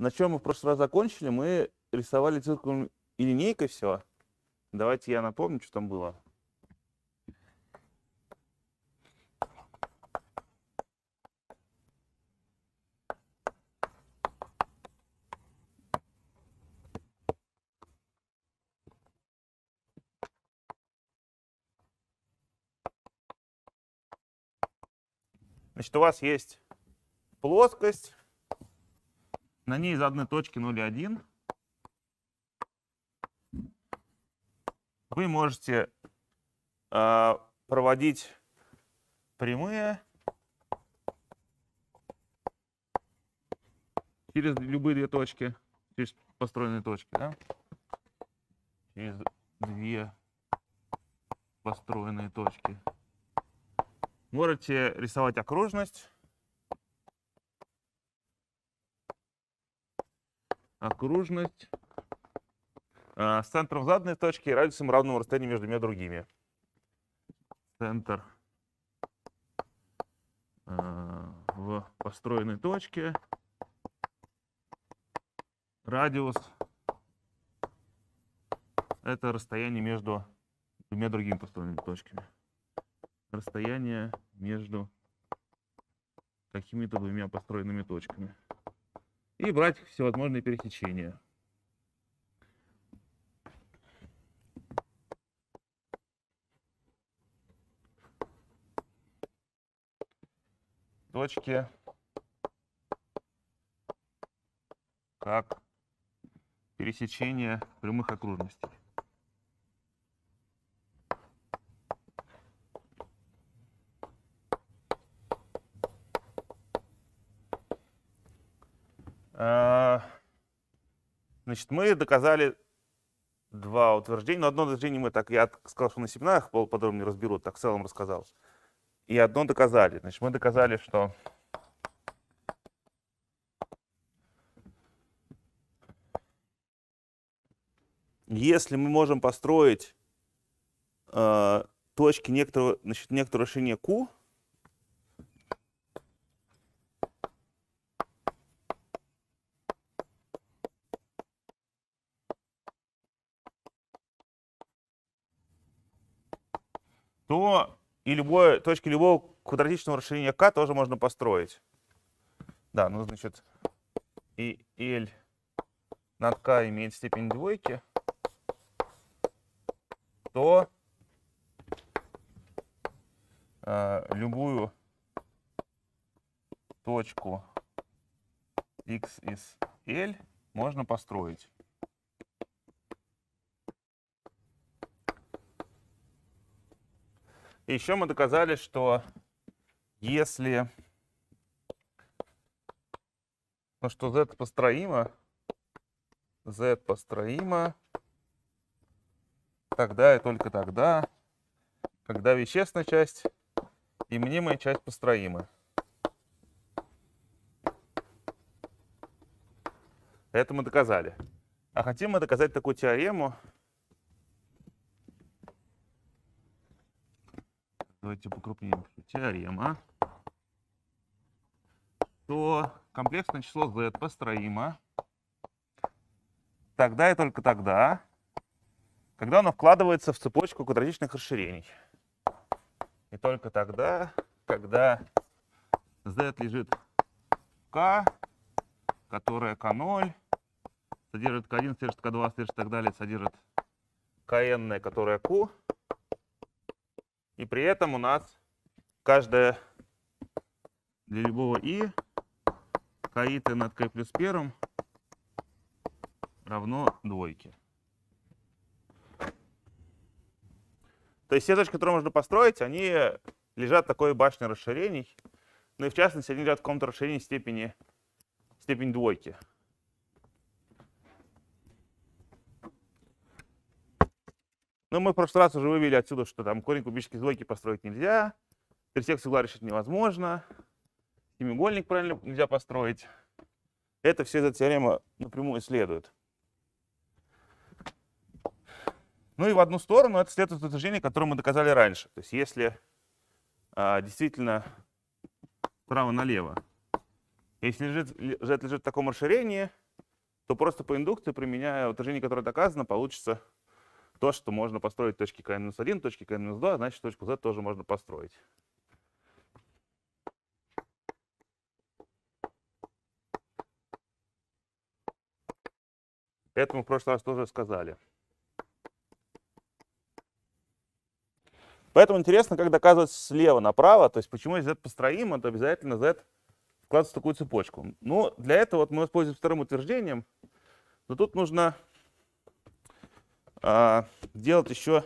На чем мы в прошлый раз закончили, мы рисовали циркулем и линейкой все. Давайте я напомню, что там было. Значит, у вас есть плоскость, на ней из одной точки 0,1 вы можете э, проводить прямые через любые две точки, через построенные точки, да? через две построенные точки. Можете рисовать окружность. окружность а, с центром заданной точки и радиусом равного расстояния между двумя другими. Центр а, в построенной точке. Радиус — это расстояние между двумя другими построенными точками. Расстояние между какими-то двумя построенными точками и брать всевозможные пересечения. Точки как пересечение прямых окружностей. Значит, мы доказали два утверждения. Но ну, одно утверждение мы так, я сказал, что на семинарах подробнее разберу, так в целом рассказал. И одно доказали. Значит, мы доказали, что если мы можем построить э, точки некоторого, значит, некоторого решения Q, то и любое точки любого квадратичного расширения k тоже можно построить. Да, ну значит, и L над k имеет степень двойки, то э, любую точку x из L можно построить. И еще мы доказали, что если ну, что z построимо, z построимо, тогда и только тогда, когда вещественная часть и мнимая часть построимы. Это мы доказали. А хотим мы доказать такую теорему, давайте покрупнее Теорема, то комплексное число z построимо тогда и только тогда, когда оно вкладывается в цепочку квадратичных расширений. И только тогда, когда z лежит в k, которая k0, содержит k1, содержит k2, содержит так далее, содержит kn, которая q, и при этом у нас каждая для любого i k над k плюс первым равно двойке. То есть все точки, которые можно построить, они лежат в такой башне расширений. Ну и в частности, они лежат в каком-то расширении степени, степень двойки. Но ну, мы в прошлый раз уже вывели отсюда, что там корень кубической двойки построить нельзя, трисекцию угла решить невозможно, семиугольник правильно нельзя построить. Это все эта теорема напрямую следует. Ну и в одну сторону это следует утверждение, которое мы доказали раньше. То есть если а, действительно право-налево, если лежит, лежит, лежит в таком расширении, то просто по индукции, применяя утверждение, которое доказано, получится то, что можно построить точки k-1, точки k-2, значит точку z тоже можно построить. Это мы в прошлый раз тоже сказали. Поэтому интересно, как доказывать слева направо, то есть почему z построим, это а обязательно z вкладывается в такую цепочку. Ну, для этого вот мы воспользуемся вторым утверждением, но тут нужно а, делать еще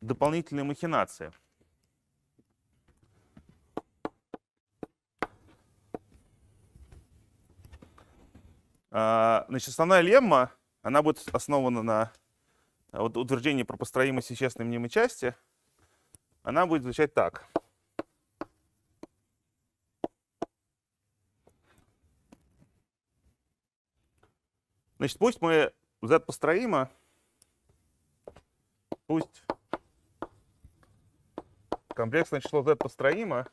дополнительные махинации. Э, значит, основная лемма, она будет основана на вот, утверждении про построимость вещественной мнимой части. Она будет звучать так. Значит, пусть мы z построима, пусть комплексное число z построимо.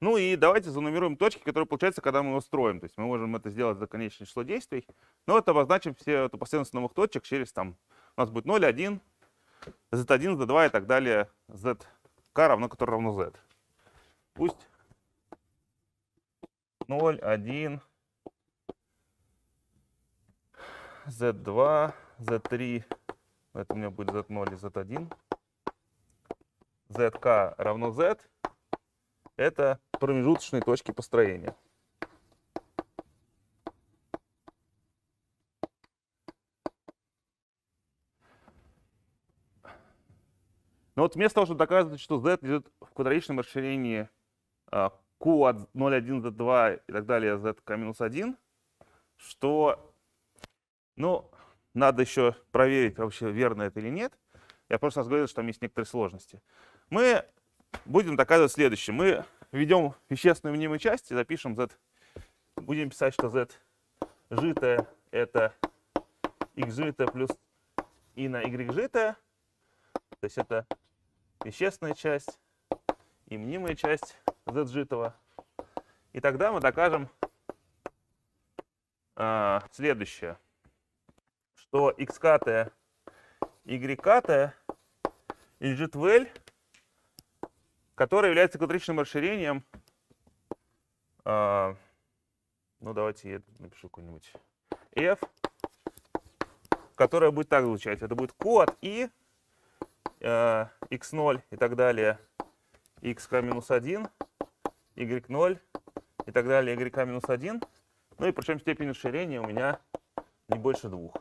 Ну и давайте занумеруем точки, которые получаются, когда мы его строим. То есть мы можем это сделать за конечное число действий. Но это обозначим все эту последовательность новых точек через там, у нас будет 0, 1, z1, z2 и так далее, zk равно, которое равно z. Пусть 0, 1, Z2, Z3, это у меня будет Z0 и Z1. ZK равно Z. Это промежуточные точки построения. Но ну вот вместо того, чтобы доказывать, что Z лежит в квадратичном расширении Q а, от 0,1, Z2 и так далее, ZK-1, что ну, надо еще проверить, вообще верно это или нет. Я просто раз говорил, что там есть некоторые сложности. Мы будем доказывать следующее. Мы введем вещественную мнимую часть и запишем Z. Будем писать, что Z житое это X житое плюс и на Y житое. То есть это вещественная часть и мнимая часть Z житого. И тогда мы докажем э, следующее что x YKT лежит в L, который является квадричным расширением. А, ну, давайте я напишу какой-нибудь F, которая будет так звучать. Это будет Q от I, э, X0 и так далее, XK-1, Y0 и так далее, YK-1. Ну и причем степень расширения у меня не больше двух.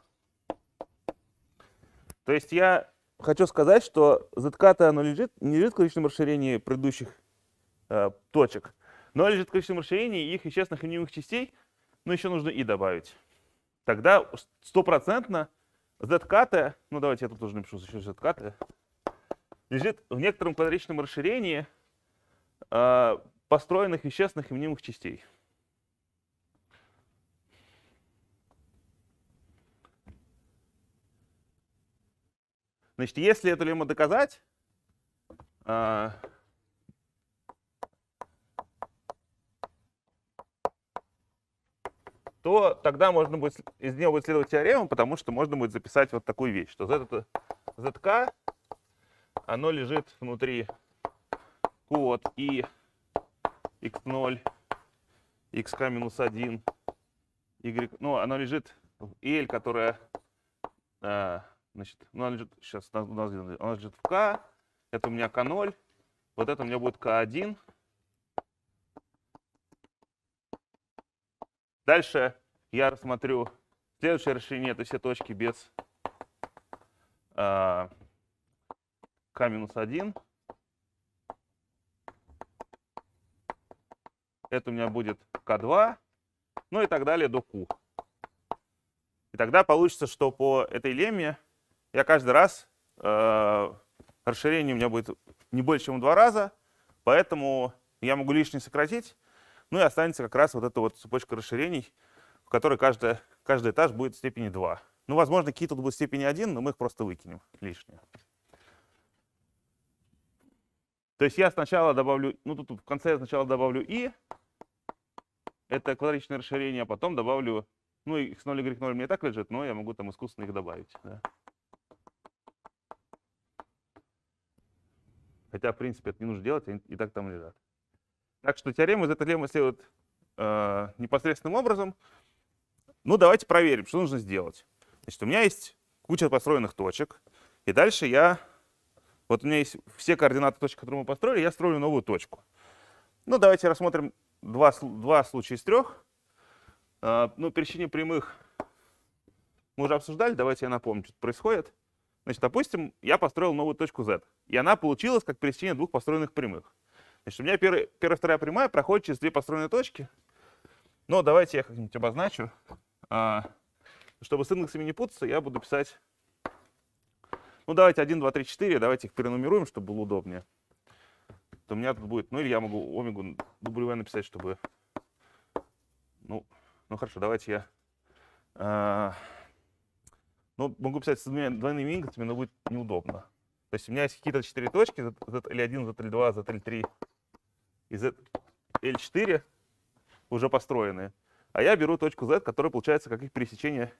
То есть я хочу сказать, что затката оно лежит, не лежит в количественном расширении предыдущих э, точек, но лежит в количественном расширении их исчезных и нулевых частей, но еще нужно и добавить. Тогда стопроцентно zk ну давайте я тут тоже напишу еще zk лежит в некотором квадричном расширении э, построенных вещественных и мнимых частей. Значит, если эту лемму доказать, а, то тогда можно будет, из нее будет следовать теорема, потому что можно будет записать вот такую вещь, что z, zk, оно лежит внутри q от i, x0, xk минус 1, y, ну, оно лежит в L, которая а, Значит, ну, она лежит, сейчас, у нас, где-то, она лежит в К, это у меня К0, вот это у меня будет К1. Дальше я рассмотрю следующее решение, это все точки без э, а, К-1. Это у меня будет К2, ну и так далее до Q. И тогда получится, что по этой лемме я каждый раз, э, расширение у меня будет не больше, чем в два раза, поэтому я могу лишнее сократить, ну и останется как раз вот эта вот цепочка расширений, в которой каждая, каждый этаж будет в степени 2. Ну, возможно, какие тут будут степени 1, но мы их просто выкинем лишние. То есть я сначала добавлю, ну тут в конце я сначала добавлю и, это квадратичное расширение, а потом добавлю, ну x0, y0 у меня так лежит, но я могу там искусственно их добавить. Да. Хотя, в принципе, это не нужно делать, они и так там лежат. Так что теорема из этой леммы следует э, непосредственным образом. Ну, давайте проверим, что нужно сделать. Значит, у меня есть куча построенных точек, и дальше я... Вот у меня есть все координаты точек, которые мы построили, я строю новую точку. Ну, давайте рассмотрим два, два случая из трех. Э, ну, пересечение прямых мы уже обсуждали, давайте я напомню, что происходит. Значит, допустим, я построил новую точку z, и она получилась как пересечение двух построенных прямых. Значит, у меня первая, вторая прямая проходит через две построенные точки, но давайте я как-нибудь обозначу. А, чтобы с индексами не путаться, я буду писать... Ну, давайте 1, 2, 3, 4, давайте их перенумеруем, чтобы было удобнее. То у меня тут будет... Ну, или я могу омегу W написать, чтобы... Ну, ну хорошо, давайте я... А, но ну, могу писать с двумя, двойными индексами, но будет неудобно. То есть у меня есть какие-то четыре точки, ZL1, ZL2, ZL3 и ZL4 уже построенные. А я беру точку Z, которая получается как их пересечение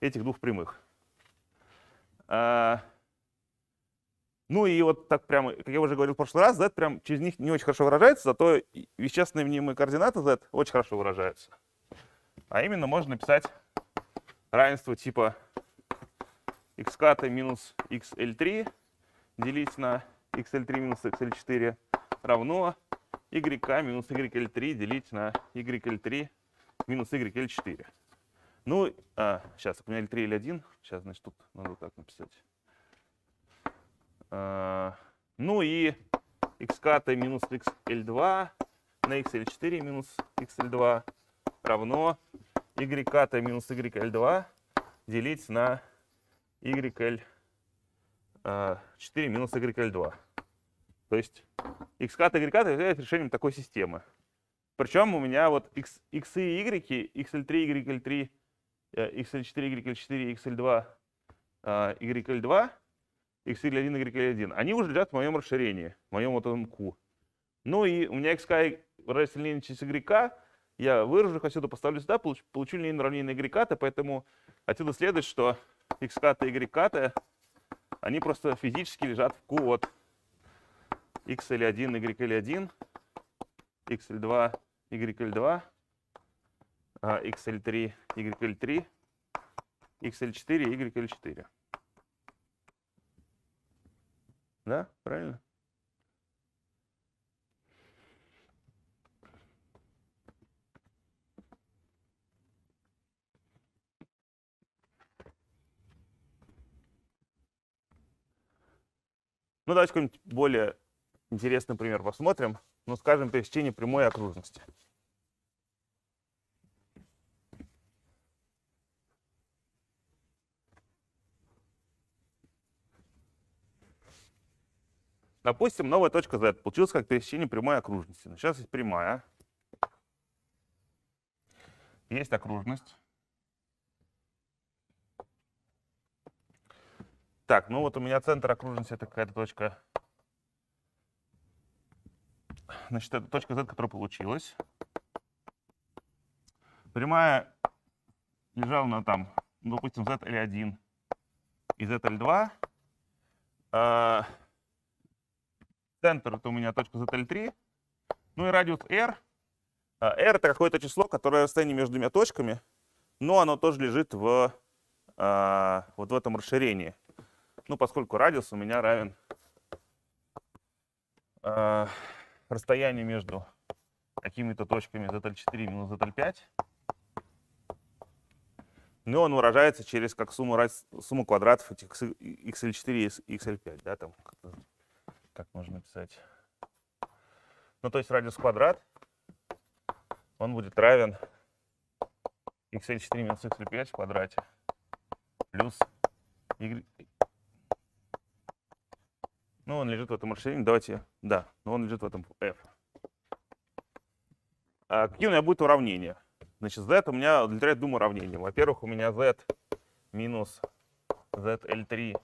этих двух прямых. А, ну и вот так прямо, как я уже говорил в прошлый раз, Z прям через них не очень хорошо выражается, зато вещественные внимаемые координаты Z очень хорошо выражаются. А именно можно написать равенство типа xcat минус xl3 делить на xl3 минус xl4 равно yk минус yl3 делить на yl3 минус yl4. Ну, а, сейчас, у меня L3 или 1. Сейчас, значит, тут надо вот так написать. А, ну и xk минус xl2 на xl4 минус xl2 равно yk минус yl2 делить на YL4 а, минус YL2. То есть x XK y YK является решением такой системы. Причем у меня вот X, X и Y, XL3, YL3, XL4, YL4, XL2, YL2, XY1, YL1, они уже лежат в моем расширении, в моем вот этом Q. Ну и у меня XK выражается линейно через YK, я выражу их отсюда, поставлю сюда, получу, получу линейное уравнение YK, поэтому отсюда следует, что X ката и ката, они просто физически лежат в Q от XL1, YL1, XL2, YL2, XL3, YL3, XL4, YL4. Да, правильно? Ну, давайте какой-нибудь более интересный пример посмотрим. Ну, скажем, пересечение прямой окружности. Допустим, новая точка Z получилась как пересечение прямой окружности. Но сейчас есть прямая. Есть окружность. Так, ну вот у меня центр окружности, это какая-то точка. Значит, это точка Z, которая получилась. Прямая лежала на там, ну, допустим, Z l 1 и ZL2. А, центр это у меня точка Z l 3 Ну и радиус R. А, R это какое-то число, которое расстояние между двумя точками, но оно тоже лежит в, а, вот в этом расширении. Ну, поскольку радиус у меня равен э, расстоянию между какими-то точками ZL4 минус ZL5, ну, он выражается через как сумму, сумму квадратов этих XL4 и XL5, да, там, как, как можно написать. Ну, то есть радиус квадрат, он будет равен XL4 минус XL5 в квадрате плюс ну, он лежит в этом расширении. Давайте, да, но он лежит в этом f. А какие у меня будет уравнения? Значит, z у меня удовлетворяет двум уравнениям. Во-первых, у меня z минус zl3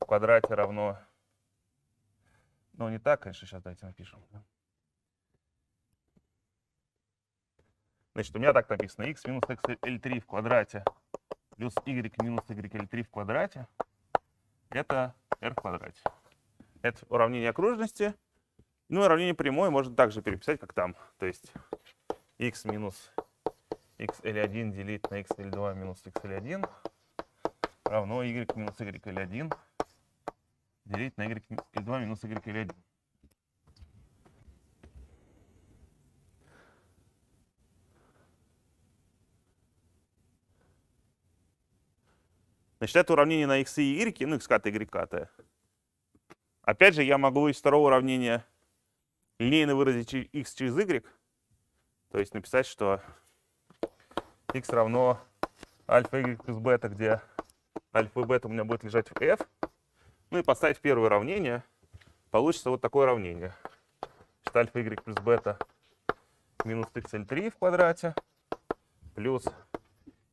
в квадрате равно... Ну, не так, конечно, сейчас давайте напишем. Значит, у меня так написано. x минус xl3 в квадрате плюс y минус yl3 в квадрате. Это r в квадрате. Это уравнение окружности. Ну и уравнение прямой можно также переписать, как там. То есть x минус xl1 делить на xl2 минус xl1 равно y минус yl1 делить на y2 минус yl1. Значит, это уравнение на x и y, ну, x кат, y кат. Опять же, я могу из второго уравнения линейно выразить x через y, то есть написать, что x равно альфа y плюс бета, где альфа и бета у меня будет лежать в f. Ну и поставить в первое уравнение, получится вот такое уравнение. Значит, альфа y плюс бета минус xl3 в квадрате плюс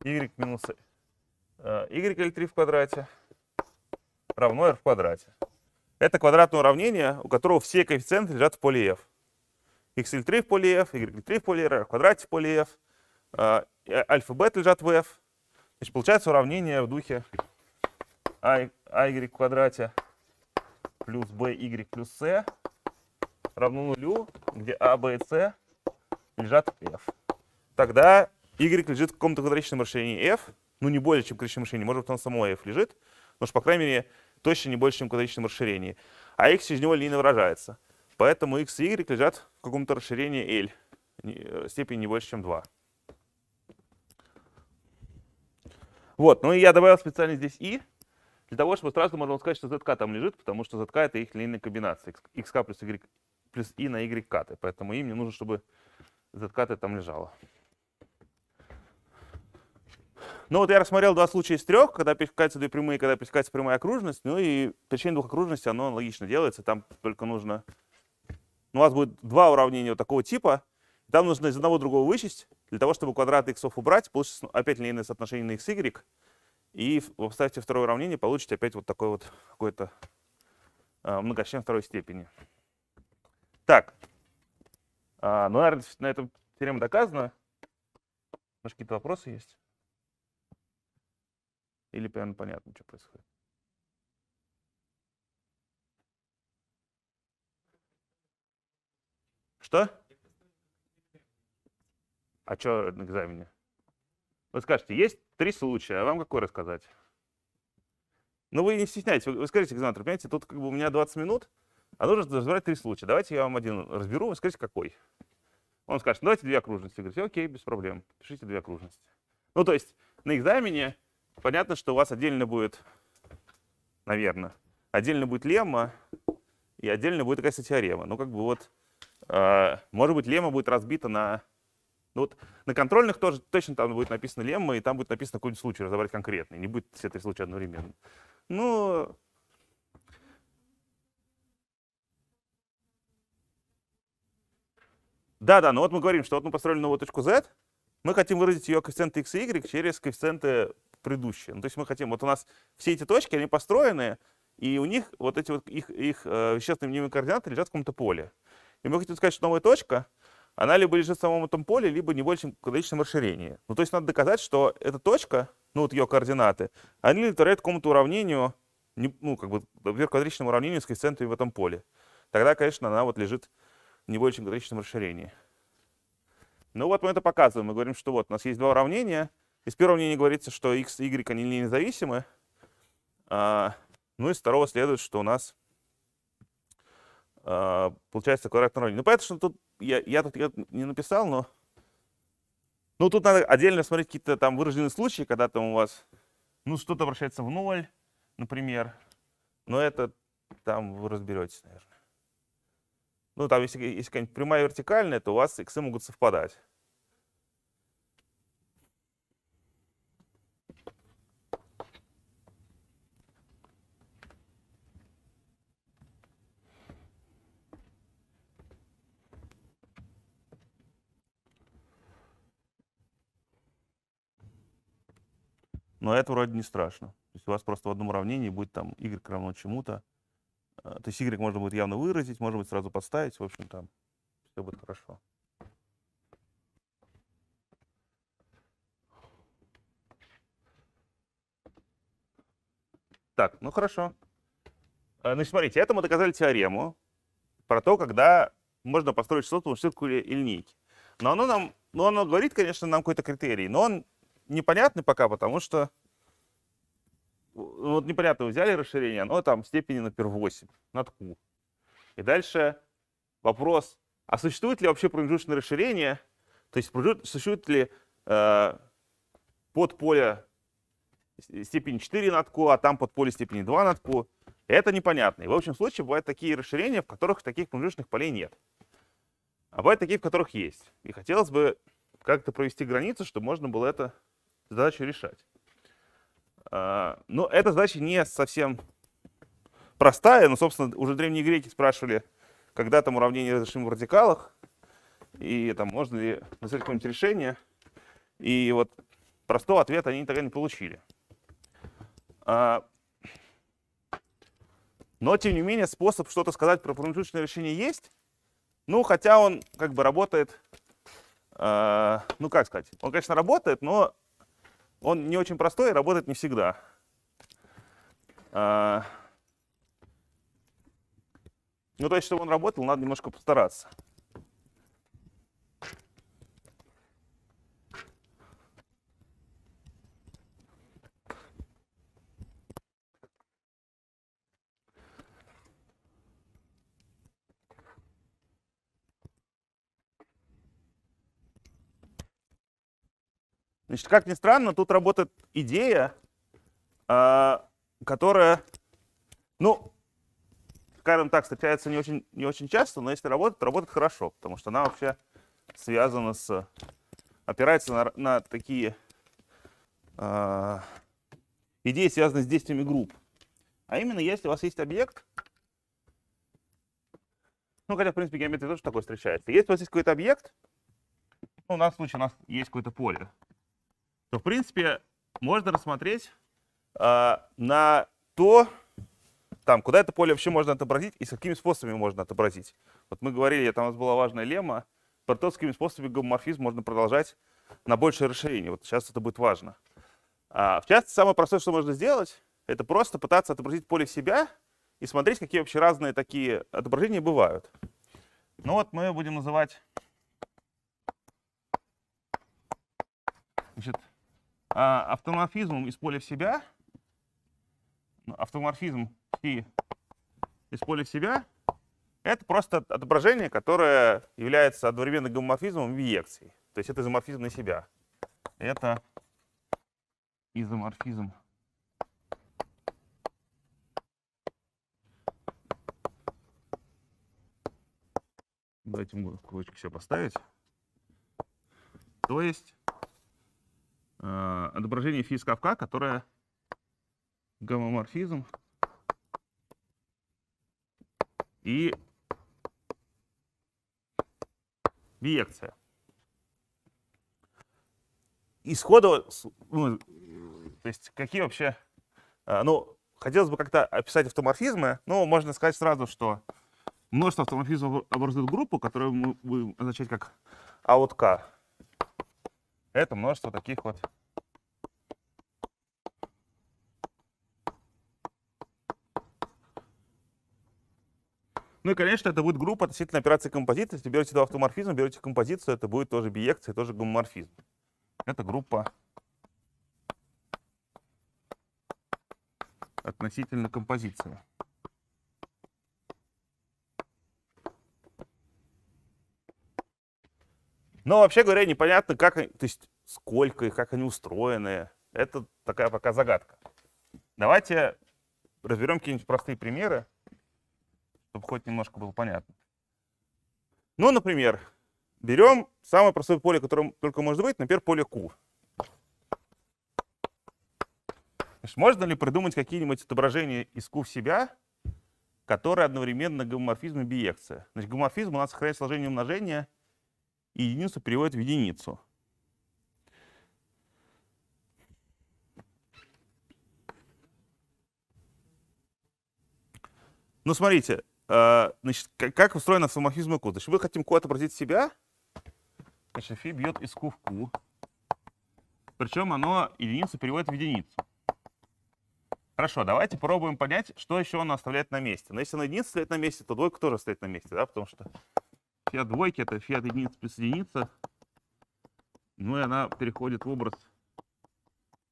y минус Э, y3 в квадрате равно r в квадрате. Это квадратное уравнение, у которого все коэффициенты лежат в поле f. xl3 в поле f, y3 в поле r, r в квадрате в поле f, э, альфа бета лежат в f. Значит, получается уравнение в духе а, а y в квадрате плюс b y плюс c равно нулю, где a, а, b и c лежат в f. Тогда y лежит в каком-то квадратичном решении f, ну, не более, чем клеточном расширении. Может быть, он само f лежит, но уж, по крайней мере, точно не больше, чем в квадратичном расширении. А x из него линейно выражается. Поэтому x и y лежат в каком-то расширении L, э, степени не больше, чем 2. Вот, ну и я добавил специально здесь i, для того, чтобы сразу можно сказать, что zk там лежит, потому что zk это их линейная комбинация, xk плюс y плюс i на yk. Поэтому им не нужно, чтобы zk там лежало. Но ну, вот я рассмотрел два случая из трех, когда пересекаются две прямые, когда пересекается прямая окружность. Ну и двух окружностей оно логично делается. Там только нужно... Ну, у вас будет два уравнения вот такого типа. Там нужно из одного другого вычесть. Для того, чтобы квадрат x убрать, получится ну, опять линейное соотношение на y И поставите второе уравнение, получите опять вот такой вот какой-то а, многочлен второй степени. Так. А, ну, наверное, на этом теорема доказана. Может, какие-то вопросы есть? Или прям понятно, что происходит? Что? А что на экзамене? Вы скажете, есть три случая, а вам какой рассказать? Ну, вы не стесняйтесь, вы, вы скажите, экзаменатор, понимаете, тут как бы у меня 20 минут, а нужно разбирать три случая. Давайте я вам один разберу, вы скажите, какой. Он скажет, «Ну, давайте две окружности. Вы говорите, окей, без проблем, пишите две окружности. Ну, то есть на экзамене Понятно, что у вас отдельно будет, наверное, отдельно будет лемма и отдельно будет такая то теорема. Ну, как бы вот, э, может быть, лемма будет разбита на... Ну, вот на контрольных тоже точно там будет написано лемма, и там будет написано какой-нибудь случай разобрать конкретный. Не будет все три случая одновременно. Ну, Да, да, ну вот мы говорим, что вот мы построили новую точку z, мы хотим выразить ее коэффициенты x и y через коэффициенты предыдущие. Ну, то есть мы хотим, вот у нас все эти точки, они построены, и у них вот эти вот их, их э, вещественные мнимые координаты лежат в каком-то поле. И мы хотим сказать, что новая точка, она либо лежит в самом этом поле, либо не в чем в количественном расширении. Ну, то есть надо доказать, что эта точка, ну, вот ее координаты, они удовлетворяют какому-то уравнению, не, ну, как бы, например, уравнению с коэффициентами в этом поле. Тогда, конечно, она вот лежит не больше чем квадричном расширении. Ну вот мы это показываем. Мы говорим, что вот у нас есть два уравнения, из первого мнения говорится, что x и y они не независимы. А, ну, из второго следует, что у нас а, получается квадратное уравнение. Ну, понятно, что тут я, я тут не написал, но... Ну, тут надо отдельно смотреть какие-то там выраженные случаи, когда там у вас, ну, что-то обращается в ноль, например. Но это там вы разберетесь, наверное. Ну, там, если, если какая-нибудь прямая вертикальная, то у вас иксы могут совпадать. Но это вроде не страшно. То есть у вас просто в одном уравнении будет там y равно чему-то. А, то есть y можно будет явно выразить, можно будет сразу подставить. В общем, там все будет хорошо. Так, ну хорошо. А, значит, смотрите, это мы доказали теорему про то, когда можно построить что-то в или линейки. Но оно нам, ну, оно говорит, конечно, нам какой-то критерий, но он непонятны пока, потому что ну, ну, вот непонятно, вы взяли расширение, оно там в степени, например, 8, над Q. И дальше вопрос, а существует ли вообще промежуточное расширение, то есть существует ли э, под поле степени 4 над Q, а там под поле степени 2 над Q. Это непонятно. И в общем случае бывают такие расширения, в которых таких промежуточных полей нет. А бывают такие, в которых есть. И хотелось бы как-то провести границу, чтобы можно было это задачу решать. А, но эта задача не совсем простая, но, собственно, уже древние греки спрашивали, когда там уравнение разрешим в радикалах, и там можно ли написать какое-нибудь решение, и вот простого ответа они тогда не получили. А, но, тем не менее, способ что-то сказать про промежуточное решение есть, ну, хотя он как бы работает, а, ну, как сказать, он, конечно, работает, но он не очень простой работает не всегда. А, ну, то есть, чтобы он работал, надо немножко постараться. Значит, как ни странно, тут работает идея, а, которая, ну, скажем так, встречается не очень, не очень часто, но если работает, работает хорошо, потому что она вообще связана с, опирается на, на такие э, идеи, связанные с действиями групп. А именно, если у вас есть объект, ну, хотя, в принципе, геометрия тоже такой встречается. Если у вас есть какой-то объект, ну, в данном случае у нас есть какое-то поле, то, в принципе, можно рассмотреть э, на то, там, куда это поле вообще можно отобразить и с какими способами можно отобразить. Вот мы говорили, там у нас была важная лемма про то, с какими способами гомоморфизм можно продолжать на большее расширение. Вот сейчас это будет важно. А, в частности, самое простое, что можно сделать, это просто пытаться отобразить поле себя и смотреть, какие вообще разные такие отображения бывают. Ну вот мы будем называть значит, а, автоморфизмом из поля в себя, ну, автоморфизм фи из поля в себя, это просто отображение, которое является одновременно гомоморфизмом и виекцией. То есть это изоморфизм на себя. Это изоморфизм Давайте мы в кулочку все поставить. То есть Э, отображение физ Кавка, которое гомоморфизм и биекция. Исходу, ну, то есть какие вообще, э, ну, хотелось бы как-то описать автоморфизмы, но можно сказать сразу, что множество автоморфизмов образует группу, которую мы будем означать как АОТК. Это множество таких вот Ну и, конечно, это будет группа относительно операции композиции. Если берете два автоморфизма, берете композицию, это будет тоже биекция, тоже гомоморфизм. Это группа относительно композиции. Но вообще говоря, непонятно, как, то есть сколько их, как они устроены. Это такая пока загадка. Давайте разберем какие-нибудь простые примеры, чтобы хоть немножко было понятно. Ну, например, берем самое простое поле, которое только может быть, например, поле Q. Значит, можно ли придумать какие-нибудь отображения из Q в себя, которые одновременно гомоморфизм и биекция? Значит, гомоморфизм у нас сохраняет сложение умножения — и единицу переводит в единицу. Ну, смотрите, э, значит, как устроена соморфизм и q. Значит, мы хотим q отобразить себя. Значит, фи бьет из q в q. Причем оно единицу переводит в единицу. Хорошо, давайте пробуем понять, что еще оно оставляет на месте. Но если оно единицу стоит на месте, то двойка тоже стоит на месте, да, потому что Фи двойки, это фи единиц единицы плюс единица. Ну и она переходит в образ,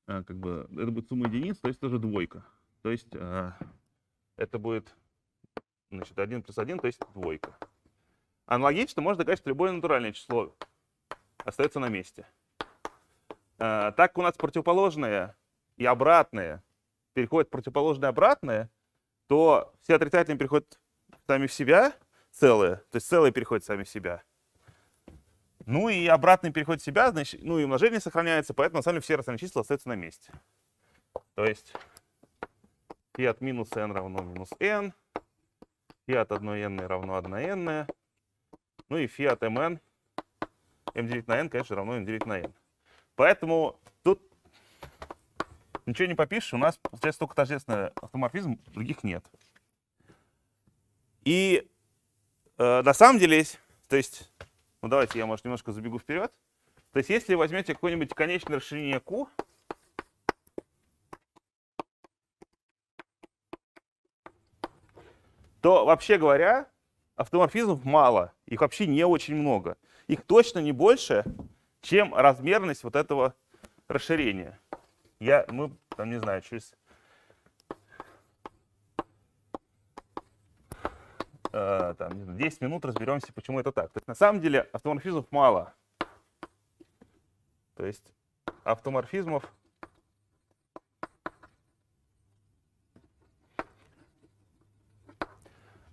э, как бы, это будет сумма единиц, то есть тоже двойка. То есть э, это будет, значит, 1 плюс 1, то есть двойка. Аналогично ну, можно доказать, что любое натуральное число остается на месте. Э, так как у нас противоположное и обратное переходит противоположное и обратное, то все отрицательные переходят сами в себя, целые. То есть целые переходят сами в себя. Ну и обратный переход в себя, значит, ну и умножение сохраняется, поэтому на самом деле все рациональные числа остаются на месте. То есть и от минус n равно минус n, и от 1 n равно 1 n, ну и фи от mn, m делить на n, конечно, равно m делить на n. Поэтому тут ничего не попишешь, у нас получается только тождественный автоморфизм, других нет. И Э, на самом деле есть, то есть, ну давайте я, может, немножко забегу вперед. То есть, если возьмете какое-нибудь конечное расширение Q, то, вообще говоря, автоморфизмов мало, их вообще не очень много. Их точно не больше, чем размерность вот этого расширения. Я, мы, там, не знаю, через э, там, 10 минут разберемся, почему это так. То есть, на самом деле автоморфизмов мало. То есть автоморфизмов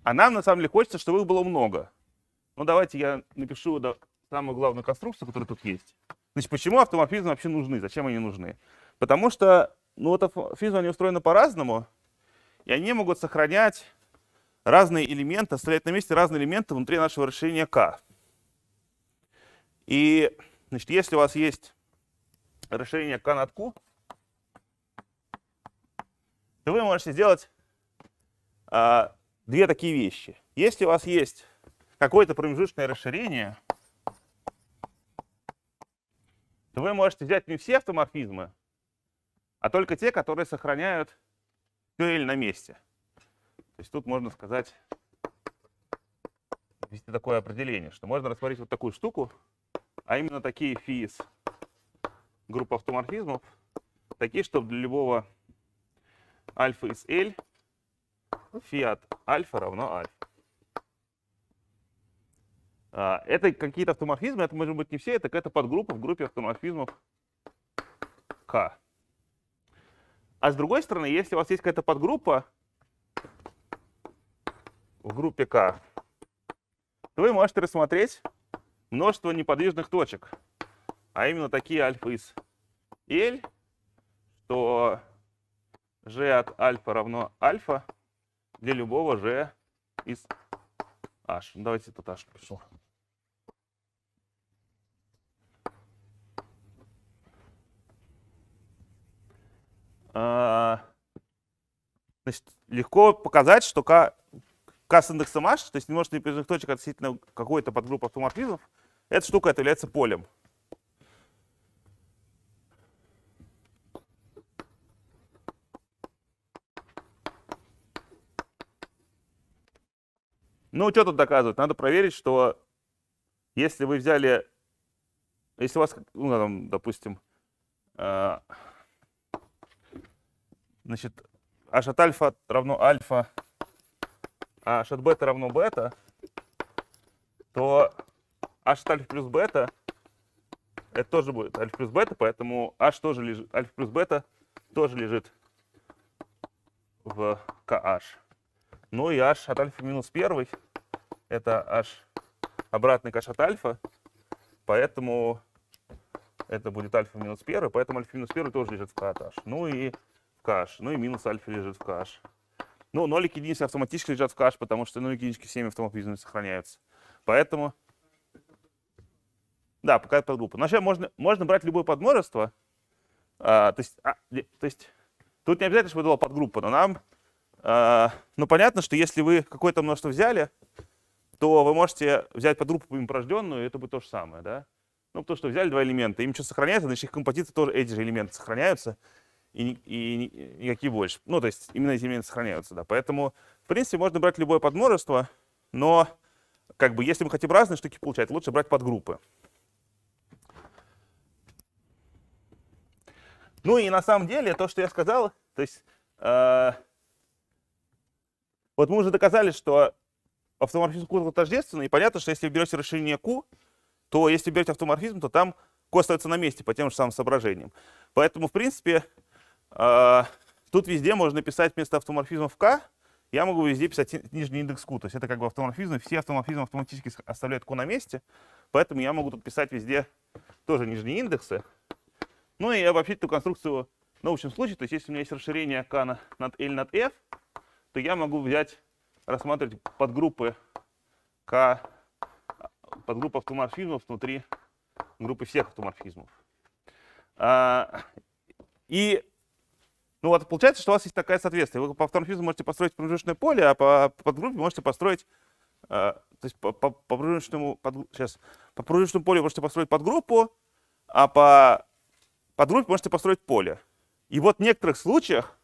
А нам на самом деле хочется, чтобы их было много. Ну давайте я напишу да, самую главную конструкцию, которая тут есть. Значит, почему автоморфизмы вообще нужны? Зачем они нужны? Потому что ну, вот автоморфизмы, они устроены по-разному, и они могут сохранять разные элементы, оставляет на месте разные элементы внутри нашего расширения k. И, значит, если у вас есть расширение k над q, то вы можете сделать а, две такие вещи. Если у вас есть какое-то промежуточное расширение, то вы можете взять не все автоморфизмы, а только те, которые сохраняют все на месте. То есть тут можно сказать, ввести такое определение, что можно рассмотреть вот такую штуку, а именно такие фи из группы автоморфизмов, такие, чтобы для любого альфа из L фи от альфа равно альфа. А, это какие-то автоморфизмы, это может быть не все, это какая-то подгруппа в группе автоморфизмов К. А с другой стороны, если у вас есть какая-то подгруппа, в группе К, то вы можете рассмотреть множество неподвижных точек, а именно такие альфа из L, что g от альфа равно альфа для любого g из h. Ну, давайте тут h пишу. А, значит, легко показать, что К к с индексом H, то есть множество непрерывных точек относительно какой-то подгруппы автоморфизмов, эта штука это является полем. Ну, что тут доказывать? Надо проверить, что если вы взяли, если у вас, ну, там, допустим, э, значит, h от альфа равно альфа h а от бета равно бета, то h от альфа плюс бета, это тоже будет альфа плюс бета, поэтому h тоже лежит, альфа плюс бета тоже лежит в kh. Ну и h от альфа минус 1, это h обратный к h от альфа, поэтому это будет альфа минус 1, поэтому альфа минус 1 тоже лежит в k Ну и в kh, ну и минус альфа лежит в kh. Ну, нолики единицы автоматически лежат в кэш, потому что ну, единички всеми автоматизмами сохраняются. Поэтому... Да, пока подгруппа. Вообще можно, можно брать любое подмножество. А, то, есть, а, то есть тут не обязательно, чтобы это была подгруппа, но нам... А, ну, понятно, что если вы какое-то множество взяли, то вы можете взять подгруппу им порожденную, и это будет то же самое, да? Ну, потому что взяли два элемента, им что сохраняется, значит, их композиции тоже эти же элементы сохраняются и, и никакие больше. Ну, то есть именно эти элементы сохраняются, да. Поэтому, в принципе, можно брать любое подмножество, но как бы если мы хотим разные штуки получать, лучше брать подгруппы. Ну и на самом деле то, что я сказал, то есть э, вот мы уже доказали, что автоморфизм Q тождественно и понятно, что если вы берете расширение Q, то если берете автоморфизм, то там Q остается на месте по тем же самым соображениям. Поэтому, в принципе, а, тут везде можно писать вместо автоморфизмов k, я могу везде писать нижний индекс q, то есть это как бы автоморфизм, все автоморфизмы автоматически оставляют q на месте, поэтому я могу тут писать везде тоже нижние индексы. Ну и обобщить эту конструкцию на общем случае, то есть если у меня есть расширение k на, над L над F, то я могу взять, рассматривать подгруппы k, подгруппы автоморфизмов внутри группы всех автоморфизмов. А, и ну вот получается, что у вас есть такая соответствие. Вы по автоморфизму можете построить промежуточное поле, а по подгруппе можете построить э, то есть по, по, по пружиночному под, сейчас по пружиночному полю можете построить подгруппу, а по подгруппе можете построить поле. И вот в некоторых случаях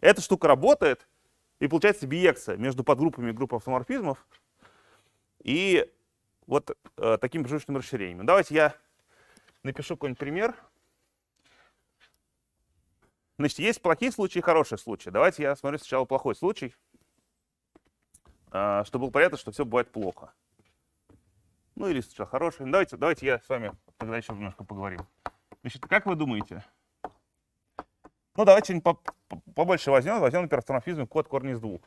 эта штука работает, и получается биекция между подгруппами групп автоморфизмов и вот э, такими пружиночными расширениями. Давайте я напишу какой-нибудь пример. Значит, есть плохие случаи и хорошие случаи. Давайте я смотрю сначала плохой случай, а, чтобы было понятно, что все бывает плохо. Ну или сначала хороший. Ну, давайте, давайте я с вами тогда еще немножко поговорим. Значит, как вы думаете? Ну, давайте что побольше возьмем. Возьмем, например, автоморфизм код корни из двух.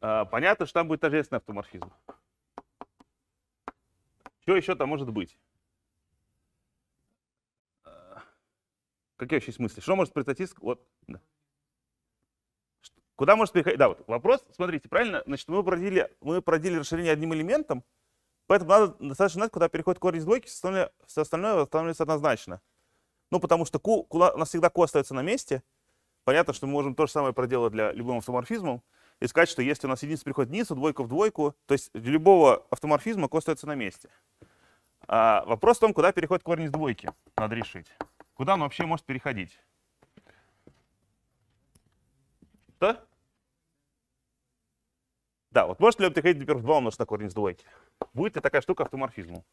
А, понятно, что там будет тождественный автоморфизм. Что еще там может быть? Какие вообще есть Что может произойти? Вот, да. Куда может переходить? Да, вот вопрос, смотрите, правильно, значит, мы породили, мы породили расширение одним элементом, поэтому надо достаточно знать, куда переходит корень из двойки, все остальное, все остальное становится однозначно. Ну, потому что Q, Q, у нас всегда Q остается на месте. Понятно, что мы можем то же самое проделать для любым автоморфизмом и сказать, что если у нас единица переходит вниз, а двойка в двойку, то есть для любого автоморфизма Q остается на месте. А вопрос в том, куда переходит корень из двойки, надо решить. Куда он вообще может переходить? Да? Да, вот может ли он переходить, например, в 2 умножить на корень из двойки? Будет ли такая штука автоморфизму?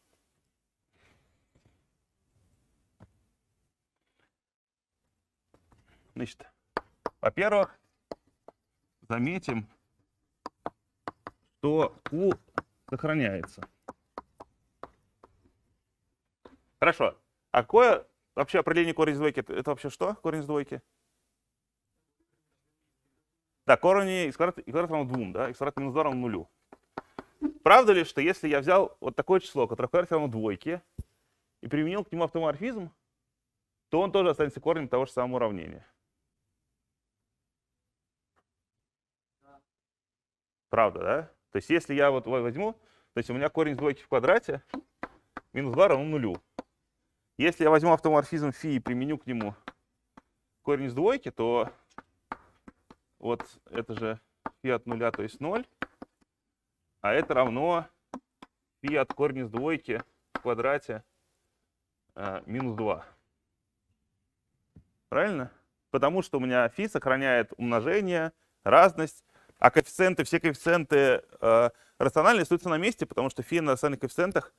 Значит, во-первых, заметим, что Q сохраняется. Хорошо. А какое Вообще определение корень из двойки, это вообще что, корень из двойки? Да, корень из квадрата x равно 2, да, x квадрат минус 2 равно нулю. Правда ли, что если я взял вот такое число, которое в квадрате равно двойке, и применил к нему автоморфизм, то он тоже останется корнем того же самого уравнения? Правда, да? То есть если я вот возьму, то есть у меня корень из двойки в квадрате минус 2 равно нулю. Если я возьму автоморфизм φ и применю к нему корень из двойки, то вот это же φ от нуля, то есть 0, а это равно φ от корня из двойки в квадрате э, минус 2. Правильно? Потому что у меня φ сохраняет умножение, разность, а коэффициенты, все коэффициенты э, рациональные остаются на месте, потому что фи на рациональных коэффициентах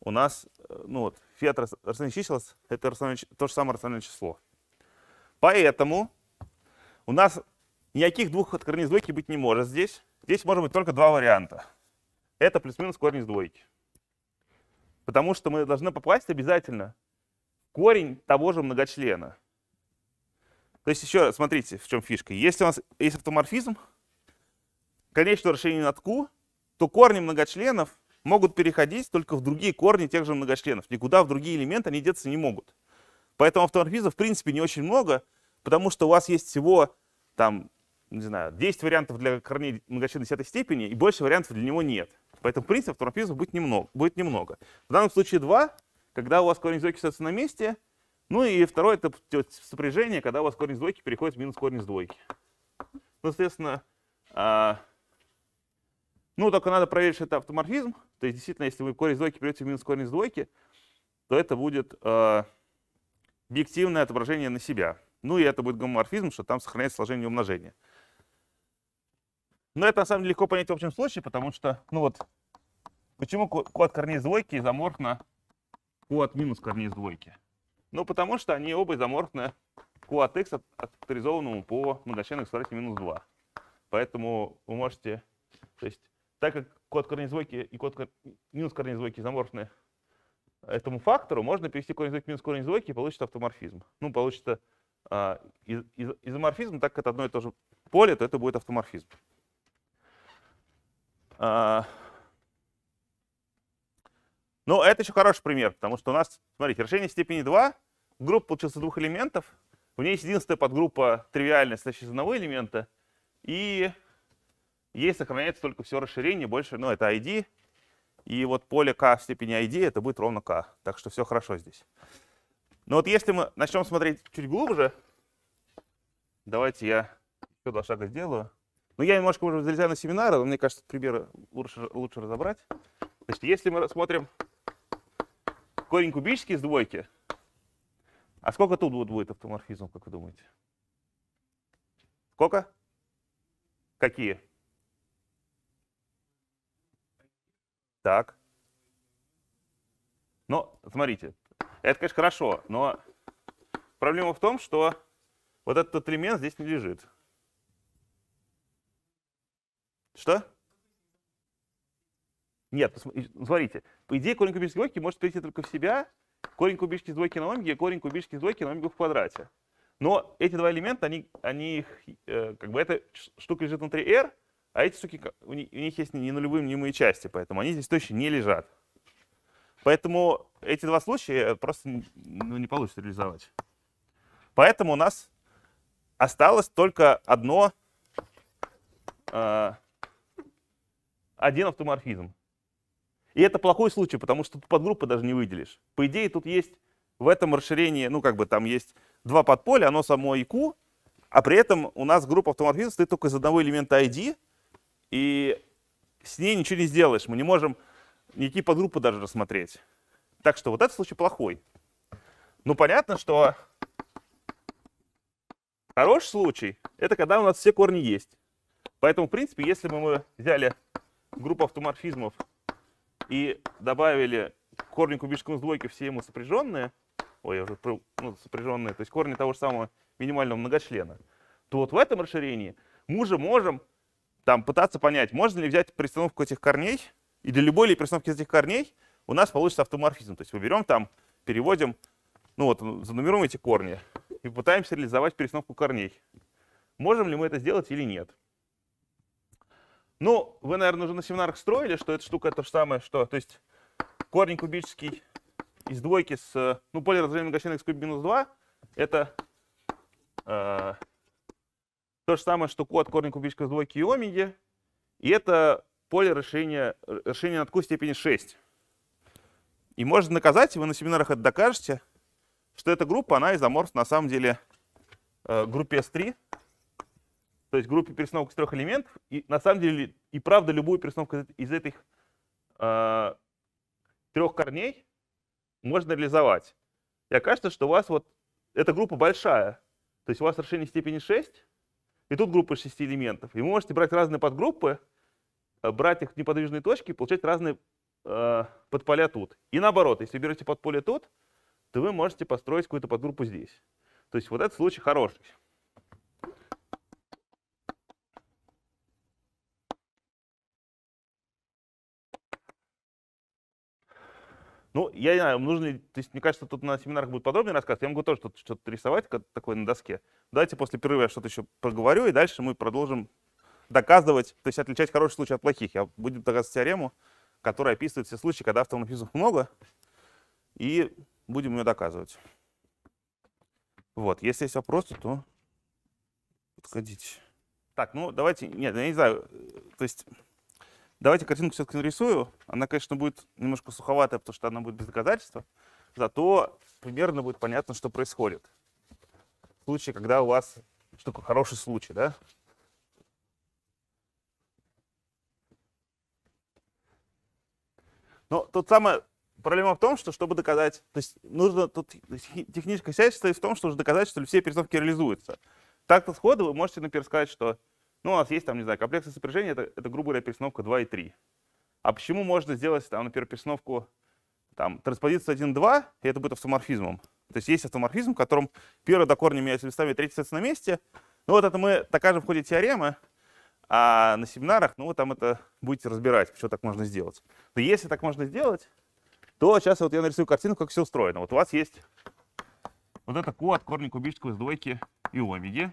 у нас, э, ну вот, фиат рациональных чисел — это то же самое рациональное число. Поэтому у нас никаких двух корней из двойки быть не может здесь. Здесь может быть только два варианта. Это плюс-минус корень из двойки. Потому что мы должны попасть обязательно в корень того же многочлена. То есть еще раз, смотрите, в чем фишка. Если у нас есть автоморфизм, конечного расширения на тку, то корни многочленов — могут переходить только в другие корни тех же многочленов. Никуда в другие элементы они деться не могут. Поэтому автоморфизмов в принципе не очень много, потому что у вас есть всего там, не знаю, 10 вариантов для корней многочлена десятой степени, и больше вариантов для него нет. Поэтому, в принципе, автоморфизмов будет немного. Будет немного. В данном случае два, когда у вас корень двойки остается на месте, ну и второе это сопряжение, когда у вас корень с двойки переходит в минус корень с двойки. Ну, соответственно, а, ну, только надо проверить, что это автоморфизм. То есть, действительно, если вы корень из двойки придете в минус корень из двойки, то это будет э, объективное отображение на себя. Ну и это будет гомоморфизм, что там сохраняется сложение и умножение. Но это на самом деле легко понять в общем случае, потому что, ну вот, почему код корней из двойки изоморф на код минус корней из двойки? Ну, потому что они оба изоморфны q от x отфакторизованному по многочленной экспрессии минус 2. Поэтому вы можете, то есть так как код корней корнеизвойки и код кор... минус корнеизвойки изоморфны э, этому фактору, можно перевести корнеизвойки минус корень корнеизвойки и получится автоморфизм. Ну, получится а, из, из, изоморфизм, так как это одно и то же поле, то это будет автоморфизм. А, ну, это еще хороший пример, потому что у нас, смотрите, решение степени 2, группа получилась из двух элементов, в ней есть единственная подгруппа тривиальная, состоящая из одного элемента, и Ей сохраняется только все расширение, больше, ну, это ID, и вот поле k в степени ID это будет ровно k. Так что все хорошо здесь. Но вот если мы начнем смотреть чуть глубже, давайте я еще два шага сделаю. Ну, я немножко уже залезаю на семинары, но мне кажется, примеры лучше, лучше разобрать. Значит, если мы смотрим корень кубический из двойки, а сколько тут будет автоморфизм, как вы думаете? Сколько? Какие? Так. Но, ну, смотрите, это, конечно, хорошо, но проблема в том, что вот этот элемент здесь не лежит. Что? Нет, смотрите, по идее корень кубической двойки может прийти только в себя, корень кубической двойки на омеге корень кубической двойки на омегу в квадрате. Но эти два элемента, они, они э, как бы эта штука лежит внутри R, а эти штуки, у них, есть не нулевые, мнимые части, поэтому они здесь точно не лежат. Поэтому эти два случая просто ну, не получится реализовать. Поэтому у нас осталось только одно, э, один автоморфизм. И это плохой случай, потому что тут подгруппы даже не выделишь. По идее, тут есть в этом расширении, ну, как бы там есть два подполя, оно само IQ, а при этом у нас группа автоморфизмов состоит только из одного элемента ID, и с ней ничего не сделаешь. Мы не можем никакие подгруппы даже рассмотреть. Так что вот этот случай плохой. Ну, понятно, что хороший случай — это когда у нас все корни есть. Поэтому, в принципе, если бы мы взяли группу автоморфизмов и добавили корни кубическому двойки все ему сопряженные, ой, я уже ну, сопряженные, то есть корни того же самого минимального многочлена, то вот в этом расширении мы уже можем там пытаться понять, можно ли взять перестановку этих корней, и для любой ли перестановки этих корней у нас получится автоморфизм. То есть мы берем там, переводим, ну вот, занумеруем эти корни и пытаемся реализовать перестановку корней. Можем ли мы это сделать или нет? Ну, вы, наверное, уже на семинарах строили, что эта штука то же самое, что... То есть корень кубический из двойки с... Э, ну, поле разделения на x куб минус 2 — это э, то же самое, что q от корня кубического двойки и омеги. И это поле расширения, расширения над q степени 6. И можно доказать, и вы на семинарах это докажете, что эта группа, она изоморф на самом деле э, группе S3, то есть группе перестановок из трех элементов. И на самом деле и правда любую перестановку из этих э, трех корней можно реализовать. И окажется, что у вас вот эта группа большая, то есть у вас расширение степени 6, и тут группа из шести элементов. И вы можете брать разные подгруппы, э, брать их в неподвижные точки и получать разные э, подполя тут. И наоборот, если берете подполе тут, то вы можете построить какую-то подгруппу здесь. То есть вот этот случай хороший. Ну, я не знаю, нужно, то есть, мне кажется, тут на семинарах будет подробнее рассказ. Я могу тоже что-то, что-то рисовать такое на доске. Давайте после перерыва я что-то еще проговорю, и дальше мы продолжим доказывать, то есть отличать хорошие случаи от плохих. Я буду доказывать теорему, которая описывает все случаи, когда автомобилизмов много, и будем ее доказывать. Вот, если есть вопросы, то подходите. Так, ну давайте, нет, я не знаю, э, то есть Давайте картинку все-таки нарисую. Она, конечно, будет немножко суховатая, потому что она будет без доказательства. Зато примерно будет понятно, что происходит. В случае, когда у вас... Что такое хороший случай, да? Но тут самая проблема в том, что чтобы доказать, то есть нужно тут техническое состоит в том, что уже доказать, что все перестановки реализуются. Так-то сходу вы можете, например, сказать, что ну, у нас есть там, не знаю, комплексное сопряжение, это, это грубо говоря, перестановка 2 и 3. А почему можно сделать, там, например, перестановку там, транспозицию 1, 2, и это будет автоморфизмом? То есть есть автоморфизм, в котором первый до корня меняется местами, третий остается на месте. Ну, вот это мы докажем в ходе теоремы, а на семинарах, ну, вы там это будете разбирать, почему так можно сделать. Но если так можно сделать, то сейчас вот я нарисую картину, как все устроено. Вот у вас есть вот это q от корня кубического из двойки и омеги.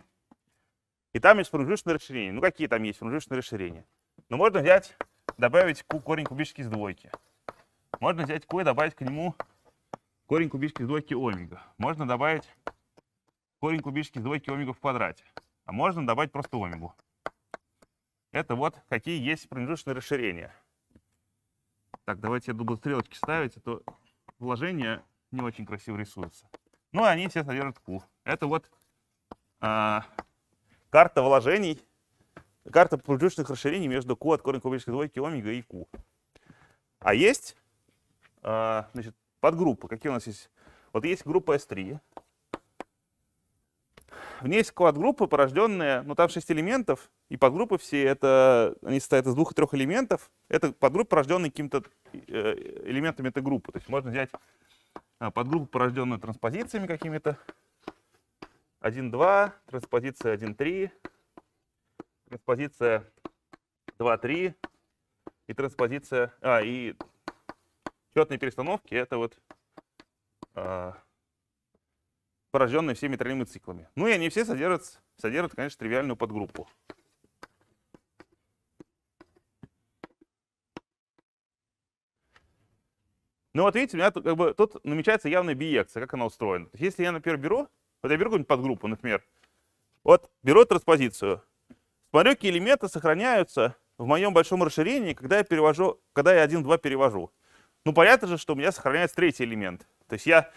И там есть фунжишное расширение. Ну, какие там есть фунжишные расширения? Ну можно взять, добавить корень кубический из двойки. Можно взять q и добавить к нему корень кубический из двойки омега. Можно добавить корень кубический из двойки омега в квадрате. А можно добавить просто омегу. Это вот какие есть промежуточные расширения. Так, давайте я буду стрелочки ставить, а то вложение не очень красиво рисуется. Ну, а они все содержат Q. Это вот а, карта вложений, карта промежуточных расширений между Q от корня кубической двойки омега и Q. А есть а, значит, подгруппы. Какие у нас есть? Вот есть группа S3. В ней есть квадгруппы, порожденные, ну там 6 элементов, и подгруппы все, это, они состоят из двух и трех элементов. Это подгруппы, порожденные какими-то э, элементами этой группы. То есть можно взять а, подгруппу, порожденную транспозициями какими-то, 1-2, транспозиция 1-3, транспозиция 2-3 и транспозиция... А, и четные перестановки — это вот э, порожденные всеми тройными циклами. Ну и они все содержат, содержат конечно, тривиальную подгруппу. Ну вот видите, у меня как бы, тут намечается явная биекция, как она устроена. Если я, например, беру вот я беру какую-нибудь подгруппу, например. Вот беру транспозицию. Смотрю, какие элементы сохраняются в моем большом расширении, когда я перевожу, когда я 1-2 перевожу. Ну, понятно же, что у меня сохраняется третий элемент. То есть я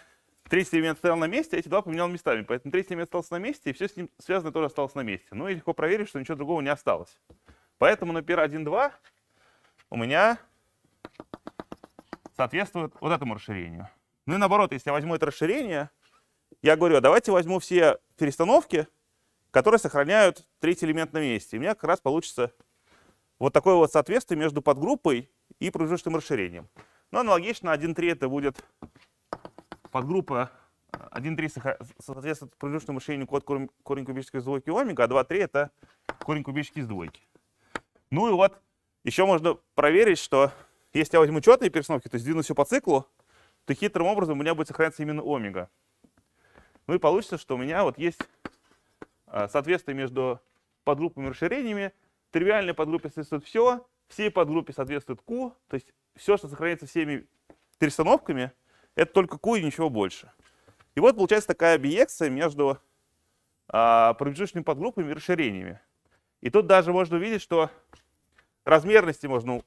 третий элемент стоял на месте, а эти два поменял местами. Поэтому третий элемент остался на месте, и все с ним связанное тоже осталось на месте. Ну и легко проверить, что ничего другого не осталось. Поэтому, на например, 1-2 у меня соответствует вот этому расширению. Ну и наоборот, если я возьму это расширение, я говорю, «А давайте возьму все перестановки, которые сохраняют третий элемент на месте. И у меня как раз получится вот такое вот соответствие между подгруппой и промежуточным расширением. Но ну, аналогично 1.3 это будет подгруппа 1.3 э, соответствует промежуточному расширению код корень, корень кубической из двойки омега, а 2.3 это корень кубический из двойки. Ну и вот еще можно проверить, что если я возьму четные перестановки, то есть двину все по циклу, то хитрым образом у меня будет сохраняться именно омега. Ну и получится, что у меня вот есть а, соответствие между подгруппами и расширениями. Тривиальной подгруппе соответствует все, всей подгруппе соответствует Q, то есть все, что сохраняется всеми перестановками, это только Q и ничего больше. И вот получается такая биекция между а, промежуточными подгруппами и расширениями. И тут даже можно увидеть, что размерности можно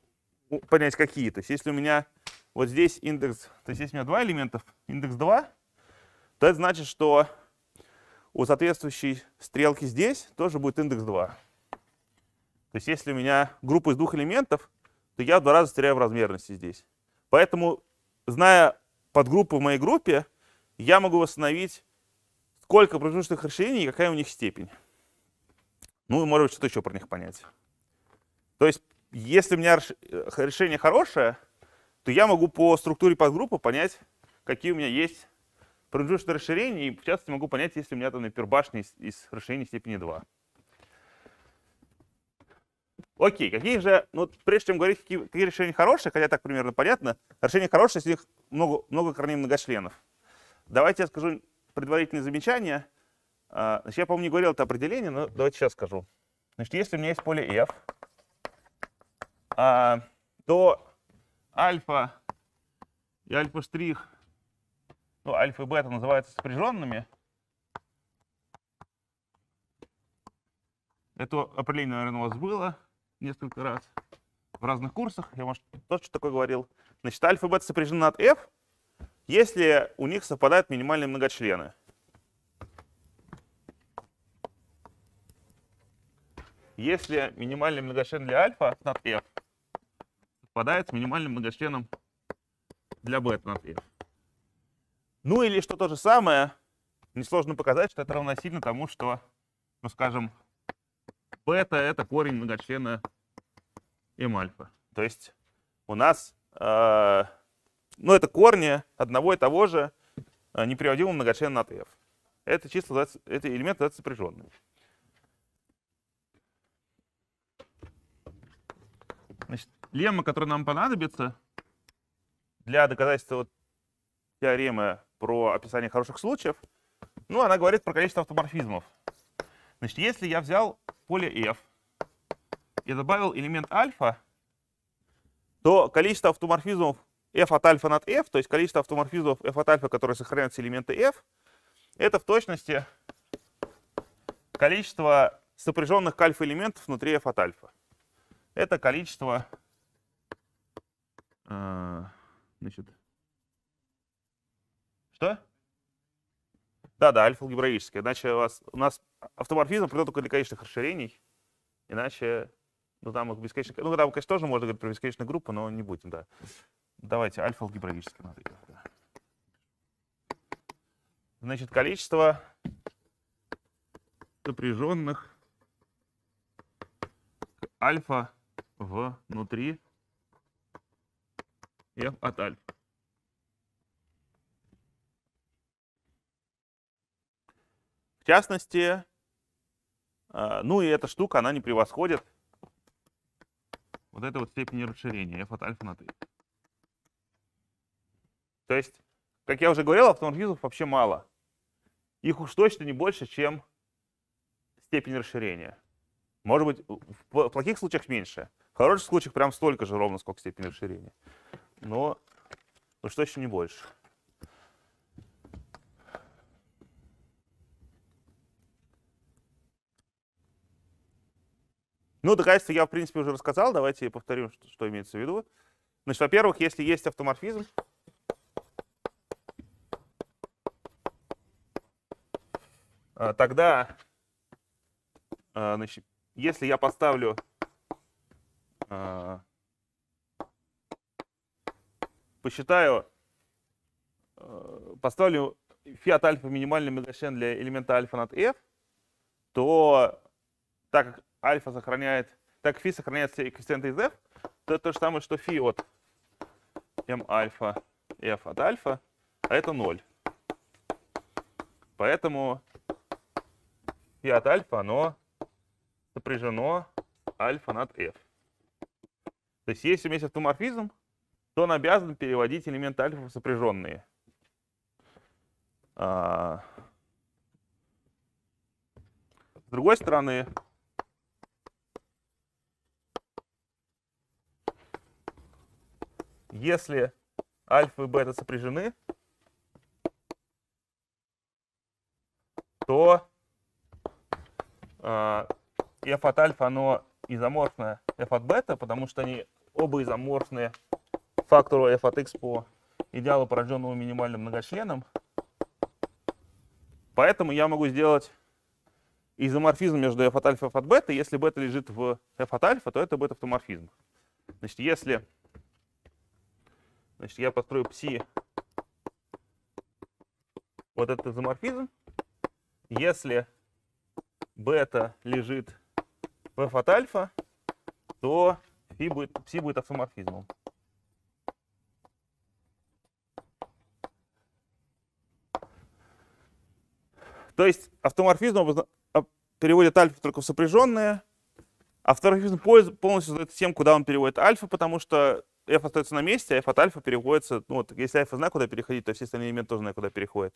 понять какие. То есть если у меня вот здесь индекс, то есть если у меня два элементов, индекс 2, то это значит, что у соответствующей стрелки здесь тоже будет индекс 2. То есть если у меня группа из двух элементов, то я в два раза теряю в размерности здесь. Поэтому, зная подгруппы в моей группе, я могу восстановить, сколько промежуточных расширений и какая у них степень. Ну и, может быть, что-то еще про них понять. То есть, если у меня э, решение хорошее, то я могу по структуре подгруппы понять, какие у меня есть принадлежит расширение, и в частности могу понять, если у меня там, например, башня из, из расширения степени 2. Окей, какие же, ну, прежде чем говорить, какие, какие решения хорошие, хотя так примерно понятно, решения хорошие, если их много, много корней многочленов. Давайте я скажу предварительные замечания. А, значит, я, по-моему, не говорил это определение, но давайте сейчас скажу. Значит, если у меня есть поле F, а, то альфа и альфа штрих ну, альфа и бета называются сопряженными. Это определение, наверное, у вас было несколько раз в разных курсах. Я, может, тоже что то такое говорил. Значит, альфа и бета сопряжены от f, если у них совпадают минимальные многочлены. Если минимальный многочлен для альфа над f совпадает с минимальным многочленом для бета над f. Ну или что то же самое, несложно показать, что это равносильно тому, что, ну скажем, бета это корень многочлена m альфа. То есть у нас, э, ну это корни одного и того же э, неприводимого многочлена на тф. Это числа, это элемент называется сопряженными. Значит, лемма, которая нам понадобится для доказательства вот теоремы про описание хороших случаев. Ну, она говорит про количество автоморфизмов. Значит, если я взял поле f и добавил элемент альфа, то количество автоморфизмов f от альфа над f, то есть количество автоморфизмов f от альфа, которые сохраняются элементы f, это в точности количество сопряженных к альфа элементов внутри f от альфа. Это количество э, значит, что? Да-да, альфа-алгебраическая. Иначе у, вас, у нас автоморфизм придет только для конечных расширений. Иначе, ну там их бесконечных... Ну там, конечно, тоже можно говорить про бесконечную группу, но не будем, да. Давайте альфа-алгебраическая надо делать. Значит, количество сопряженных альфа внутри f от альфа. частности, а, ну и эта штука, она не превосходит вот этой вот степени расширения f от альфа на 3. То есть, как я уже говорил, автоморфизмов вообще мало. Их уж точно не больше, чем степень расширения. Может быть, в плохих случаях меньше. В хороших случаях прям столько же ровно, сколько степень расширения. Но уж точно не больше. Ну, доказательства я, в принципе, уже рассказал. Давайте повторим, что, что имеется в виду. Значит, во-первых, если есть автоморфизм, а, тогда, а, значит, если я поставлю а, посчитаю, поставлю фи от альфа минимальный мегашен для элемента альфа над f, то так как альфа сохраняет, так фи сохраняет все коэффициенты из f, то это то же самое, что фи от m альфа f от альфа, а это 0. Поэтому фи от альфа, оно сопряжено альфа над f. То есть если у меня есть автоморфизм, то он обязан переводить элементы альфа в сопряженные. А, с другой стороны, если альфа и бета сопряжены, то э, f от альфа, оно изоморфное f от бета, потому что они оба изоморфные фактору f от x по идеалу, порожденному минимальным многочленом. Поэтому я могу сделать изоморфизм между f от альфа и f от бета. Если бета лежит в f от альфа, то это бета-автоморфизм. Значит, если Значит, я построю пси вот этот изоморфизм. Если бета лежит в от альфа, то пси будет, пси будет автоморфизмом. То есть автоморфизм переводит альфа только в сопряженные, автоморфизм полностью знает тем, куда он переводит альфа, потому что f остается на месте, а f от альфа переходится, ну вот, если альфа знает, куда переходить, то все остальные элементы тоже знают, куда переходят.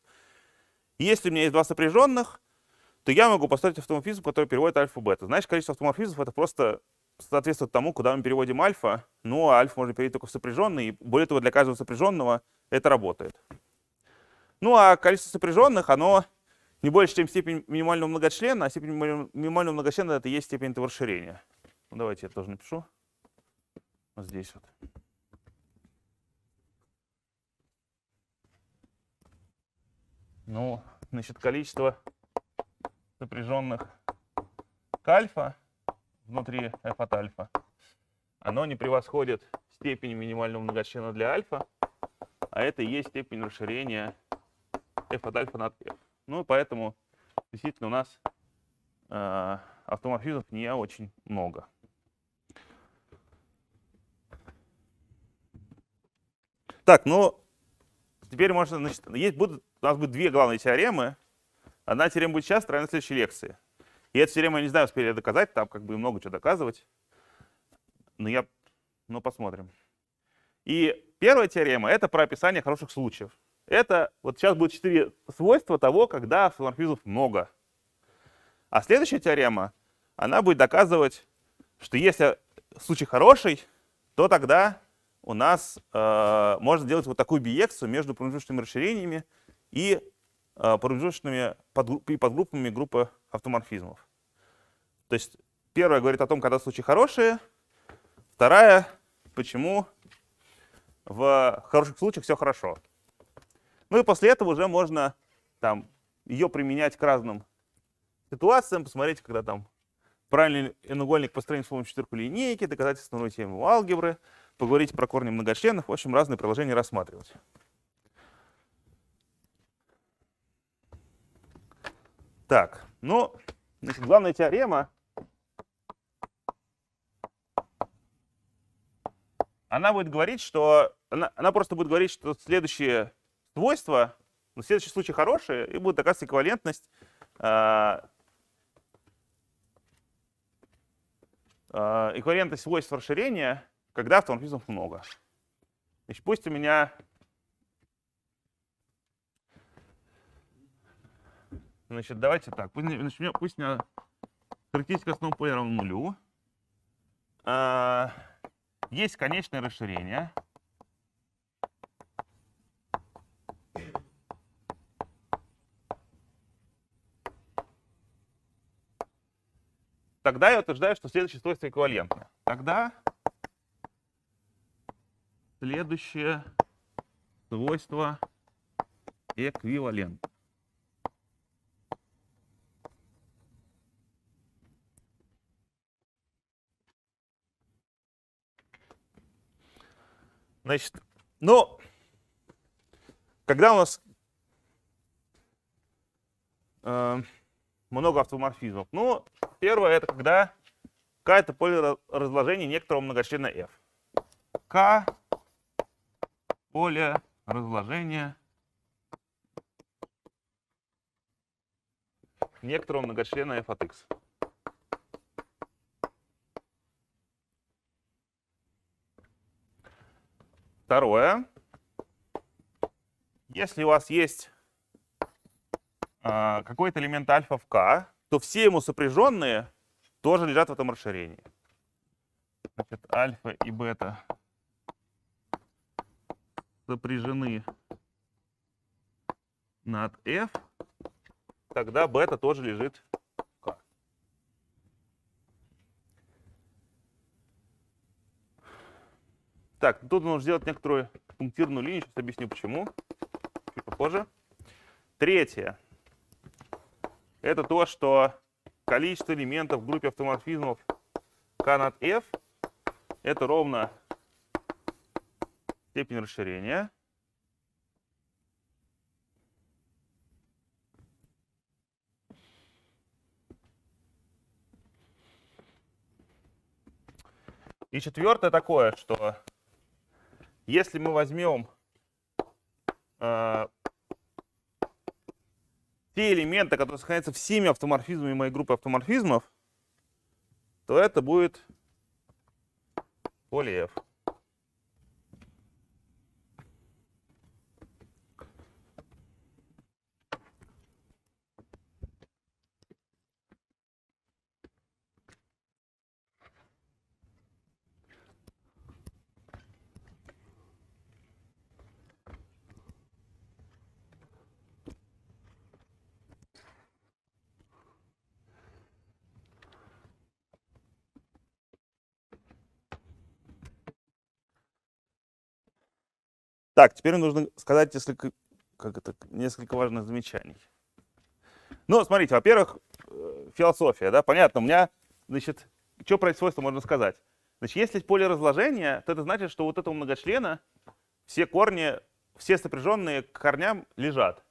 Если у меня есть два сопряженных, то я могу построить автоморфизм, который переводит альфа в бета. Значит, количество автоморфизмов — это просто соответствует тому, куда мы переводим альфа. Ну, а альфа можно переводить только в сопряженный. И более того, для каждого сопряженного это работает. Ну, а количество сопряженных, оно не больше, чем степень минимального многочлена, а степень минимального многочлена — это и есть степень этого расширения. Ну, давайте я тоже напишу. Вот здесь вот. Ну, значит, количество запряженных к альфа внутри f от альфа, оно не превосходит степень минимального многочлена для альфа, а это и есть степень расширения f от альфа над f. Ну и поэтому действительно у нас э, автоморфизмов не очень много. Так, ну, теперь можно, значит, есть, будут у нас будет две главные теоремы. Одна теорема будет сейчас, вторая на следующей лекции. И эту теорему я не знаю, успели доказать, там как бы много чего доказывать. Но я, но ну, посмотрим. И первая теорема — это про описание хороших случаев. Это вот сейчас будет четыре свойства того, когда филоморфизмов много. А следующая теорема, она будет доказывать, что если случай хороший, то тогда у нас э, можно делать вот такую биекцию между промежуточными расширениями, и а, промежуточными и подгруппами группы автоморфизмов. То есть первая говорит о том, когда случаи хорошие, вторая, почему в хороших случаях все хорошо. Ну и после этого уже можно там, ее применять к разным ситуациям, посмотреть, когда там правильный треугольник построен с помощью четверку линейки, четырехлинейки, доказательственную темы алгебры, поговорить про корни многочленов, в общем, разные приложения рассматривать. Так, ну, значит, главная теорема, она будет говорить, что, она, она просто будет говорить, что следующие свойства, ну, следующий случай хорошие, и будет доказывать эквивалентность э, э, эквивалентность свойств расширения, когда автоморфизмов много. Значит, пусть у меня Значит, давайте так. Пусть, начнем, пусть меня характеристика основного равна нулю. А, есть конечное расширение. Тогда я утверждаю, что следующее свойство эквивалентно. Тогда следующее свойство эквивалент. Значит, но ну, когда у нас э, много автоморфизмов? Ну, первое это когда К это поле разложения некоторого многочлена F. К поле разложения некоторого многочлена f от x. Второе. Если у вас есть а, какой-то элемент альфа в k, то все ему сопряженные тоже лежат в этом расширении. Значит, альфа и бета сопряжены над f, тогда бета тоже лежит Так, тут нужно сделать некоторую пунктирную линию. Сейчас объясню, почему. Чуть попозже. Третье. Это то, что количество элементов в группе автоморфизмов K над F это ровно степень расширения. И четвертое такое, что если мы возьмем э, те элементы, которые сохраняются всеми автоморфизмами моей группы автоморфизмов, то это будет поле F. Так, теперь нужно сказать несколько, как это, несколько важных замечаний. Ну, смотрите, во-первых, э, философия, да, понятно, у меня, значит, что про эти свойства можно сказать? Значит, если поле разложения, то это значит, что вот этого многочлена все корни, все сопряженные к корням лежат.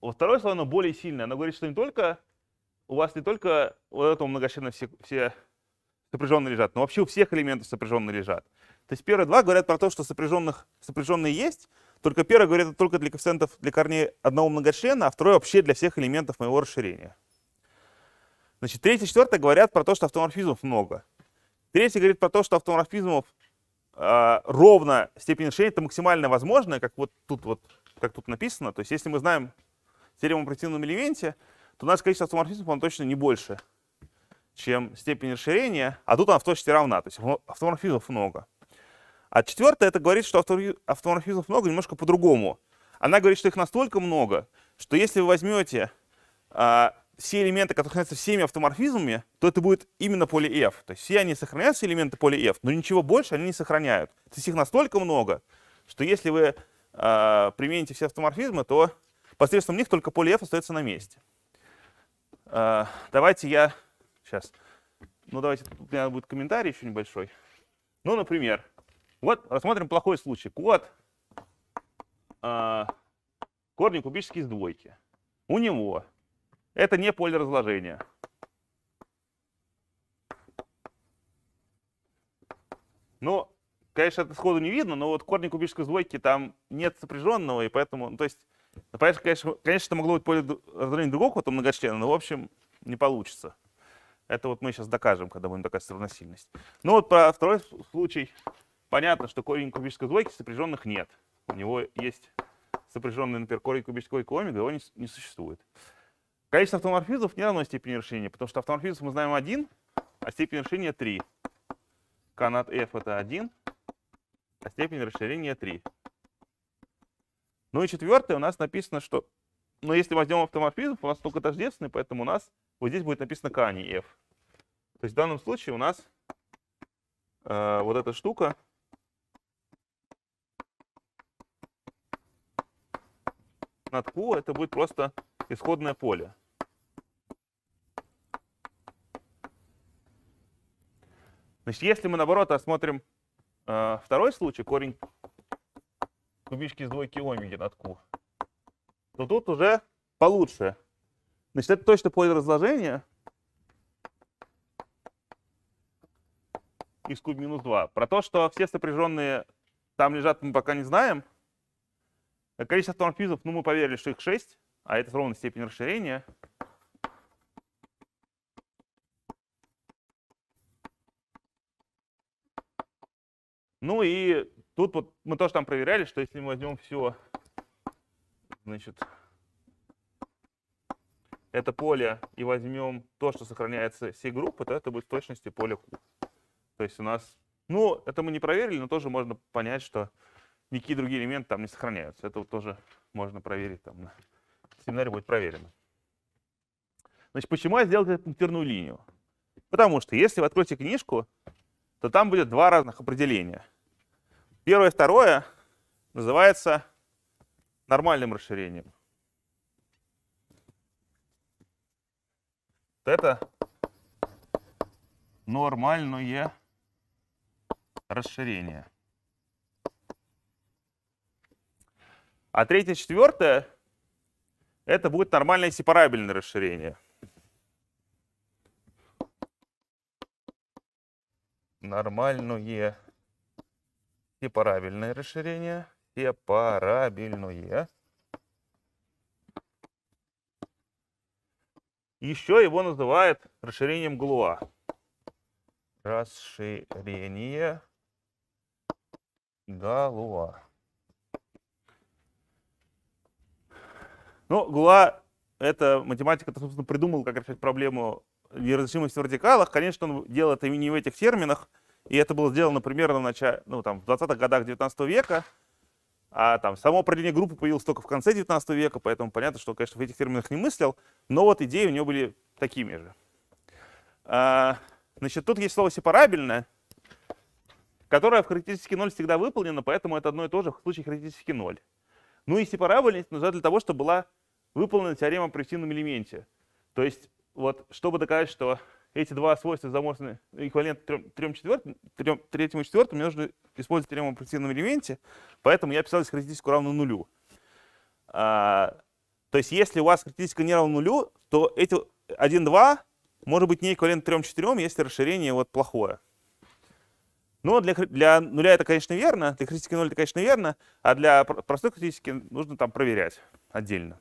Во второе слово оно более сильное. Оно говорит, что не только у вас не только вот этого многочлена все, все сопряженные лежат, но вообще у всех элементов сопряженные лежат. То есть первые два говорят про то, что сопряженных, сопряженные есть, только первый говорит только для коэффициентов для корней одного многочлена, а второй вообще для всех элементов моего расширения. Значит, третий и четвертый говорят про то, что автоморфизмов много. Третий говорит про то, что автоморфизмов э, ровно степень решения это максимально возможное, как вот тут вот как тут написано. То есть если мы знаем теорему о противном элементе, то у нас количество автоморфизмов оно точно не больше, чем степень расширения, а тут она в точности равна, то есть автоморфизмов много. А четвертое, это говорит, что автоморфизмов много немножко по-другому. Она говорит, что их настолько много, что если вы возьмете а, все элементы, которые хранятся всеми автоморфизмами, то это будет именно поле F. То есть все они сохраняют все элементы поля F, но ничего больше они не сохраняют. То есть их настолько много, что если вы а, примените все автоморфизмы, то посредством них только поле F остается на месте. А, давайте я... Сейчас. Ну, давайте, тут у меня будет комментарий еще небольшой. Ну, например, вот рассмотрим плохой случай. Код, э, а, корни кубические из двойки. У него это не поле разложения. но, ну, конечно, это сходу не видно, но вот корни кубической двойки там нет сопряженного, и поэтому, ну, то есть, конечно, конечно, это могло быть поле разложения другого какого-то многочлена, но, в общем, не получится. Это вот мы сейчас докажем, когда будем доказывать равносильность. Ну вот про второй случай Понятно, что корень кубической двойки сопряженных нет. У него есть сопряженный, например, корень кубической двойки омега, его не, не существует. Количество автоморфизмов не равно степени решения, потому что автоморфизм мы знаем один, а степень решения 3. Канат f это 1, а степень расширения 3. Ну и четвертое у нас написано, что... Но ну, если возьмем автоморфизм, у нас только тождественный, поэтому у нас вот здесь будет написано k, а не f. То есть в данном случае у нас э, вот эта штука нотку, это будет просто исходное поле. Значит, если мы, наоборот, осмотрим э, второй случай, корень кубички из двойки омеги над Q, то тут уже получше. Значит, это точно поле разложения из куб минус 2. Про то, что все сопряженные там лежат, мы пока не знаем. Количество тормфизов, ну, мы поверили, что их 6, а это ровно степень расширения. Ну и тут вот мы тоже там проверяли, что если мы возьмем все, значит, это поле и возьмем то, что сохраняется всей группы, то это будет в точности поле Q. То есть у нас, ну, это мы не проверили, но тоже можно понять, что никакие другие элементы там не сохраняются. Это вот тоже можно проверить, там на семинаре будет проверено. Значит, почему я сделал пунктирную линию? Потому что если вы откроете книжку, то там будет два разных определения. Первое и второе называется нормальным расширением. Вот это нормальное расширение. А третье, четвертое — это будет нормальное сепарабельное расширение. Нормальное сепарабельное расширение. Сепарабельное. Еще его называют расширением Глуа. Расширение Галуа. Но ну, Гула это математика, это, собственно, придумал, как решать проблему неразрешимости в радикалах. Конечно, он делал это не в этих терминах, и это было сделано примерно в, начале, ну, там, в 20-х годах 19 века, а там само определение группы появилось только в конце 19 века, поэтому понятно, что, конечно, в этих терминах не мыслил, но вот идеи у него были такими же. А, значит, тут есть слово «сепарабельное», которое в характеристике 0 всегда выполнено, поэтому это одно и то же в случае характеристики 0. Ну и сепарабельность нужна для того, чтобы была выполнена теорема о проективном элементе. То есть, вот, чтобы доказать, что эти два свойства заморозены эквивалент 3, 3, 4, 3, 3 4, мне нужно использовать теорему о проективном элементе, поэтому я писал здесь характеристику равную нулю. А, то есть, если у вас характеристика не равна нулю, то эти 1, 2 может быть не эквивалент 3, 4, если расширение вот плохое. Но для, для нуля это, конечно, верно, для критики нуля это, конечно, верно, а для простой критики нужно там проверять отдельно.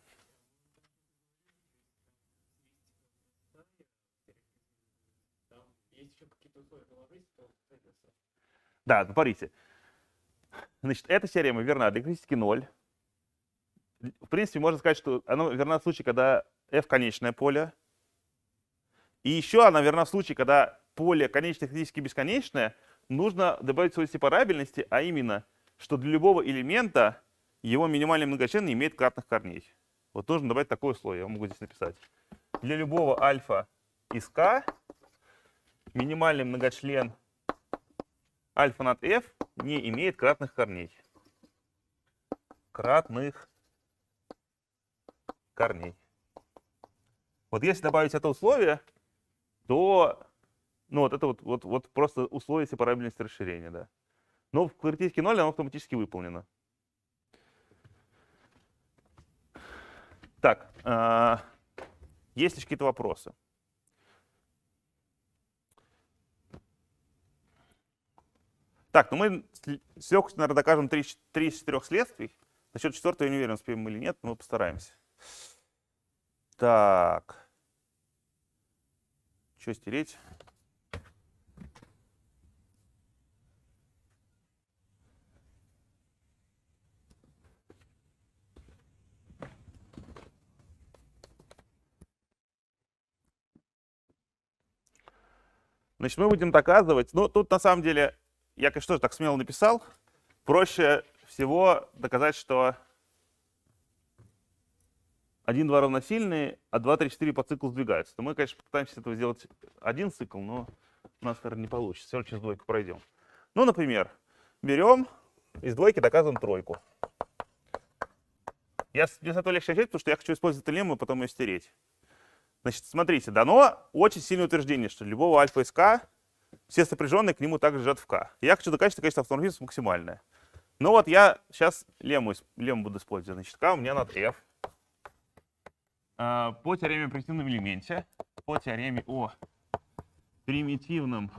Да, ну, смотрите. Значит, эта теорема верна для критики 0. В принципе, можно сказать, что она верна в случае, когда f конечное поле. И еще она верна в случае, когда поле конечное критически бесконечное — нужно добавить свойство парабельности, а именно, что для любого элемента его минимальный многочлен не имеет кратных корней. Вот нужно добавить такое условие, я могу здесь написать. Для любого альфа из k минимальный многочлен альфа над f не имеет кратных корней. Кратных корней. Вот если добавить это условие, то ну, вот это вот, вот, вот просто условие сепарабельности расширения, да. Но в квадратике 0 оно автоматически выполнено. Так, э, есть ли какие-то вопросы? Так, ну мы с легкостью, наверное, докажем 3, 3 из 4 следствий. Насчет четвертого я не уверен, успеем мы или нет, но мы постараемся. Так. Что стереть? Значит, мы будем доказывать, ну, тут на самом деле, я, конечно, тоже так смело написал, проще всего доказать, что 1, 2 равносильные, а 2, 3, 4 по циклу сдвигаются. То мы, конечно, попытаемся этого сделать один цикл, но у нас, наверное, не получится. Все через двойку пройдем. Ну, например, берем, из двойки доказываем тройку. Я, мне с этого легче отвечать, потому что я хочу использовать эту лемму, потом ее стереть. Значит, смотрите, дано очень сильное утверждение, что любого альфа из К все сопряженные к нему также лежат в К. Я хочу доказать, что количество автомобилистов максимальное. Ну вот я сейчас лему, лему буду использовать. Значит, К у меня над F. А, по теореме о примитивном элементе, по теореме о примитивном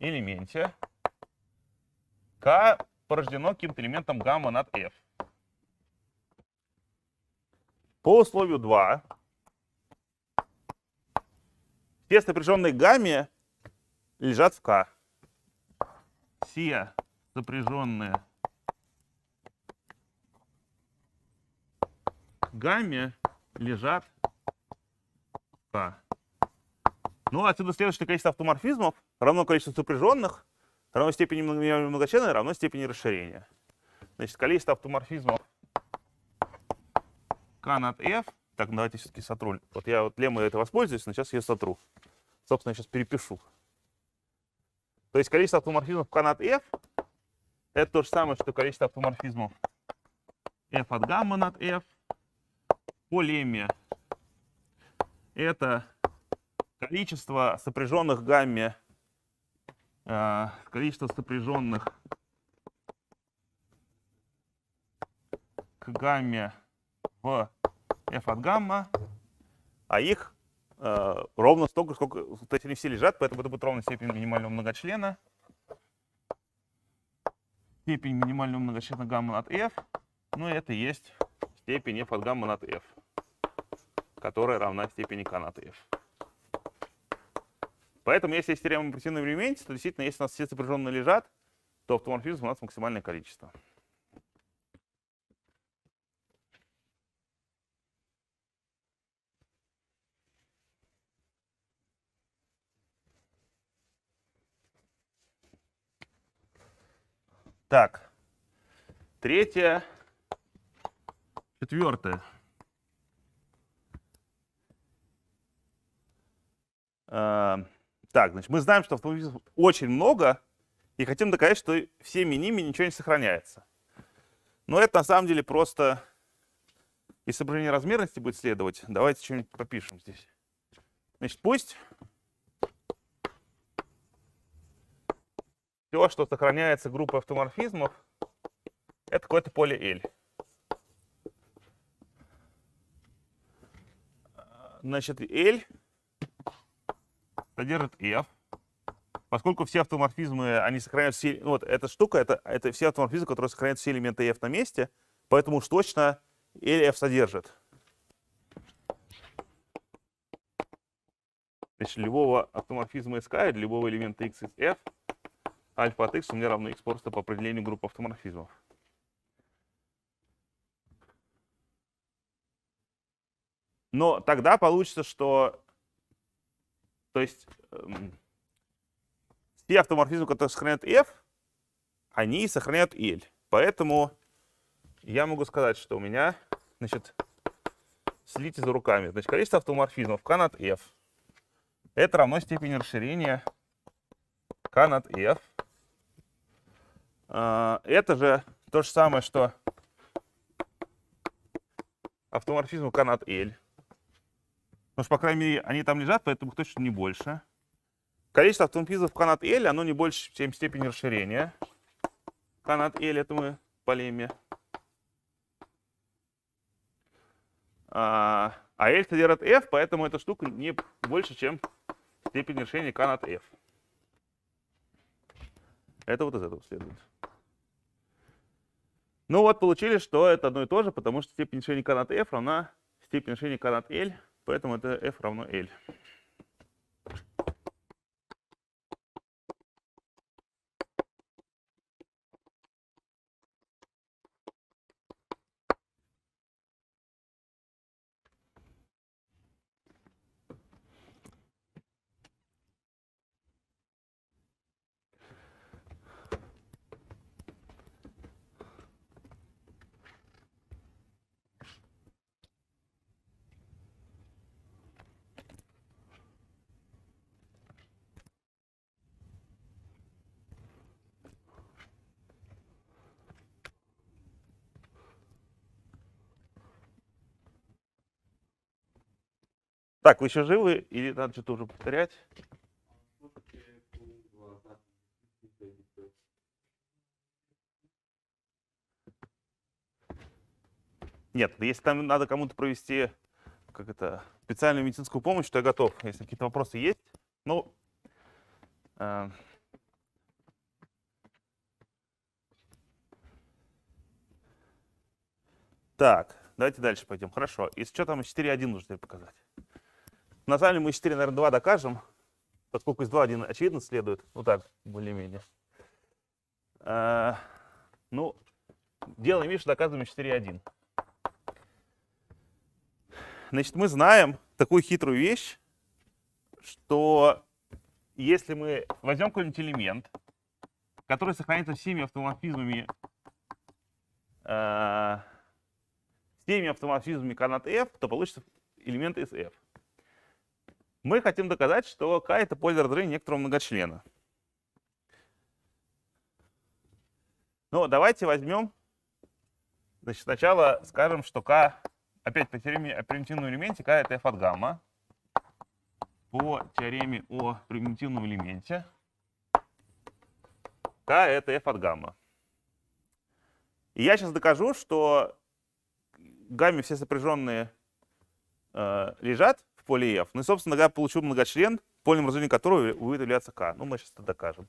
элементе, К порождено каким-то элементом гамма над F по условию 2 все сопряженные гамме лежат в К. Все сопряженные гамме лежат в К. Ну, отсюда следующее количество автоморфизмов равно количеству сопряженных, равно степени многочлена. равно степени расширения. Значит, количество автоморфизмов над F. Так, давайте все-таки сотру. Вот я вот леммой это воспользуюсь, но сейчас ее сотру. Собственно, я сейчас перепишу. То есть количество автоморфизмов К над F это то же самое, что количество автоморфизмов F от гамма над F по лемме. Это количество сопряженных гамме, э, количество сопряженных к гамме в f от гамма, а их э, ровно столько, сколько... То есть они все лежат, поэтому это будет ровно степень минимального многочлена. Степень минимального многочлена гамма над f. Ну и это есть степень f от гамма над f, которая равна степени k над f. Поэтому, если есть теорема импульсивного элемента, то действительно, если у нас все сопряженные лежат, то автоморфизм у нас максимальное количество. Так, третье, четвертое. Э, так, значит, мы знаем, что автомобилистов очень много, и хотим доказать, что всеми ними ничего не сохраняется. Но это на самом деле просто из соображения размерности будет следовать. Давайте что-нибудь попишем здесь. Значит, пусть все, что сохраняется группой автоморфизмов, это какое-то поле L. Значит, L содержит F. Поскольку все автоморфизмы, они сохраняют все... Ну, вот эта штука, это, это все автоморфизмы, которые сохраняют все элементы F на месте, поэтому уж точно L F содержит. Значит, любого автоморфизма SK, любого элемента X из F — альфа от x у меня равно x просто по определению группы автоморфизмов. Но тогда получится, что... То есть эм, все автоморфизмы, которые сохраняют f, они сохраняют L. Поэтому я могу сказать, что у меня, значит, следите за руками. Значит, количество автоморфизмов k над f это равно степени расширения k над f а, это же то же самое, что автоморфизм канат L. Потому что, по крайней мере, они там лежат, поэтому их точно не больше. Количество автоморфизмов канат L, оно не больше, чем степень расширения. Канат L, это мы полемия. А, а L содержит F, поэтому эта штука не больше, чем степень решения K F. Это вот из этого следует. Ну вот, получили, что это одно и то же, потому что степень решения канат f равна степень решения канат L, поэтому это f равно L. Так, вы еще живы или надо что-то уже повторять? Нет, ну если там надо кому-то провести как это, специальную медицинскую помощь, то я готов. Если какие-то вопросы есть, ну... Э, Так, давайте дальше пойдем. Хорошо. И что там 4.1 нужно показать? На самом деле мы 4, наверное, 2 докажем, поскольку из 2 1 очевидно следует. Ну так, более-менее. А, ну, делаем вид, что доказываем 4, 1. Значит, мы знаем такую хитрую вещь, что если мы возьмем какой-нибудь элемент, который сохранится всеми автоморфизмами, э, всеми автоморфизмами канат F, то получится элемент из F мы хотим доказать, что k — это поле разрыва некоторого многочлена. Ну, давайте возьмем, значит, сначала скажем, что k, опять по теореме о примитивном элементе, k — это f от гамма. По теореме о примитивном элементе k — это f от гамма. И я сейчас докажу, что гамме все сопряженные э, лежат, поле F. Ну и, собственно говоря, получил многочлен, полем разделения которого будет являться K. Ну, мы сейчас это докажем.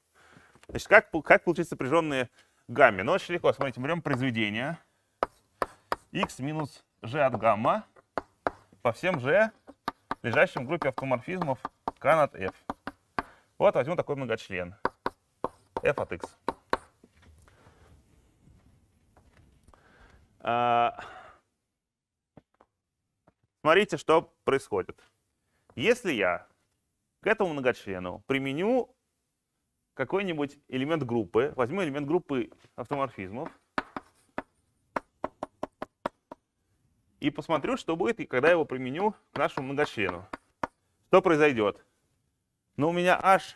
Значит, как, как получить сопряженные гамме? Ну, очень легко. Смотрите, берем произведение x минус g от гамма по всем g, лежащим в группе автоморфизмов k над f. Вот возьму такой многочлен f от x. А, смотрите, что происходит. Если я к этому многочлену применю какой-нибудь элемент группы, возьму элемент группы автоморфизмов и посмотрю, что будет, и когда я его применю к нашему многочлену. Что произойдет? Ну, у меня h,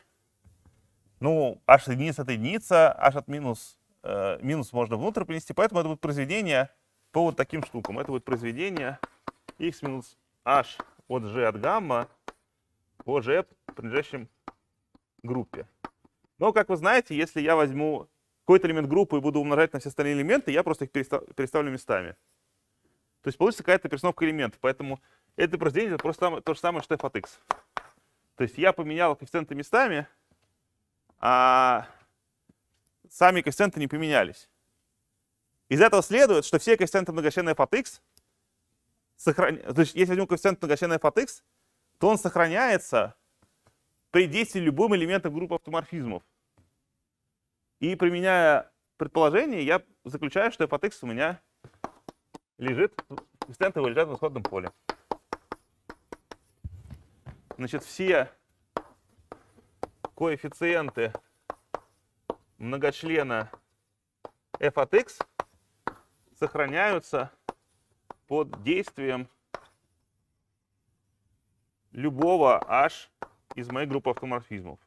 ну, h единица это единица, h от минус, э, минус можно внутрь принести, поэтому это будет произведение по вот таким штукам. Это будет произведение x минус h от G от гамма по G принадлежащим группе. Но, как вы знаете, если я возьму какой-то элемент группы и буду умножать на все остальные элементы, я просто их переставлю местами. То есть получится какая-то перестановка элементов. Поэтому это произведение просто то же самое, что f от x. То есть я поменял коэффициенты местами, а сами коэффициенты не поменялись. Из этого следует, что все коэффициенты многочлена f от x сохран... то есть если возьмем коэффициент многочлена f от x, то он сохраняется при действии любым элементом группы автоморфизмов. И применяя предположение, я заключаю, что f от x у меня лежит, коэффициенты его лежат в исходном поле. Значит, все коэффициенты многочлена f от x сохраняются под действием любого H из моей группы автоморфизмов.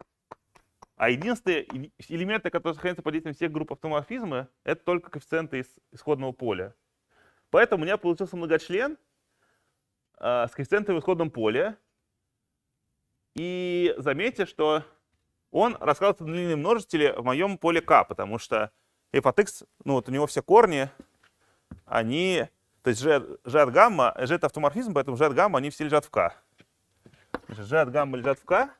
А единственные элементы, которые сохранятся под действием всех групп автоморфизма, это только коэффициенты из исходного поля. Поэтому у меня получился многочлен э, с коэффициентами в исходном поле. И заметьте, что он раскладывается на длинные множители в моем поле k, потому что f от x, ну вот у него все корни, они то есть G, от гамма, G это автоморфизм, поэтому G от гамма, они все лежат в К. Значит, G от гамма лежат в К,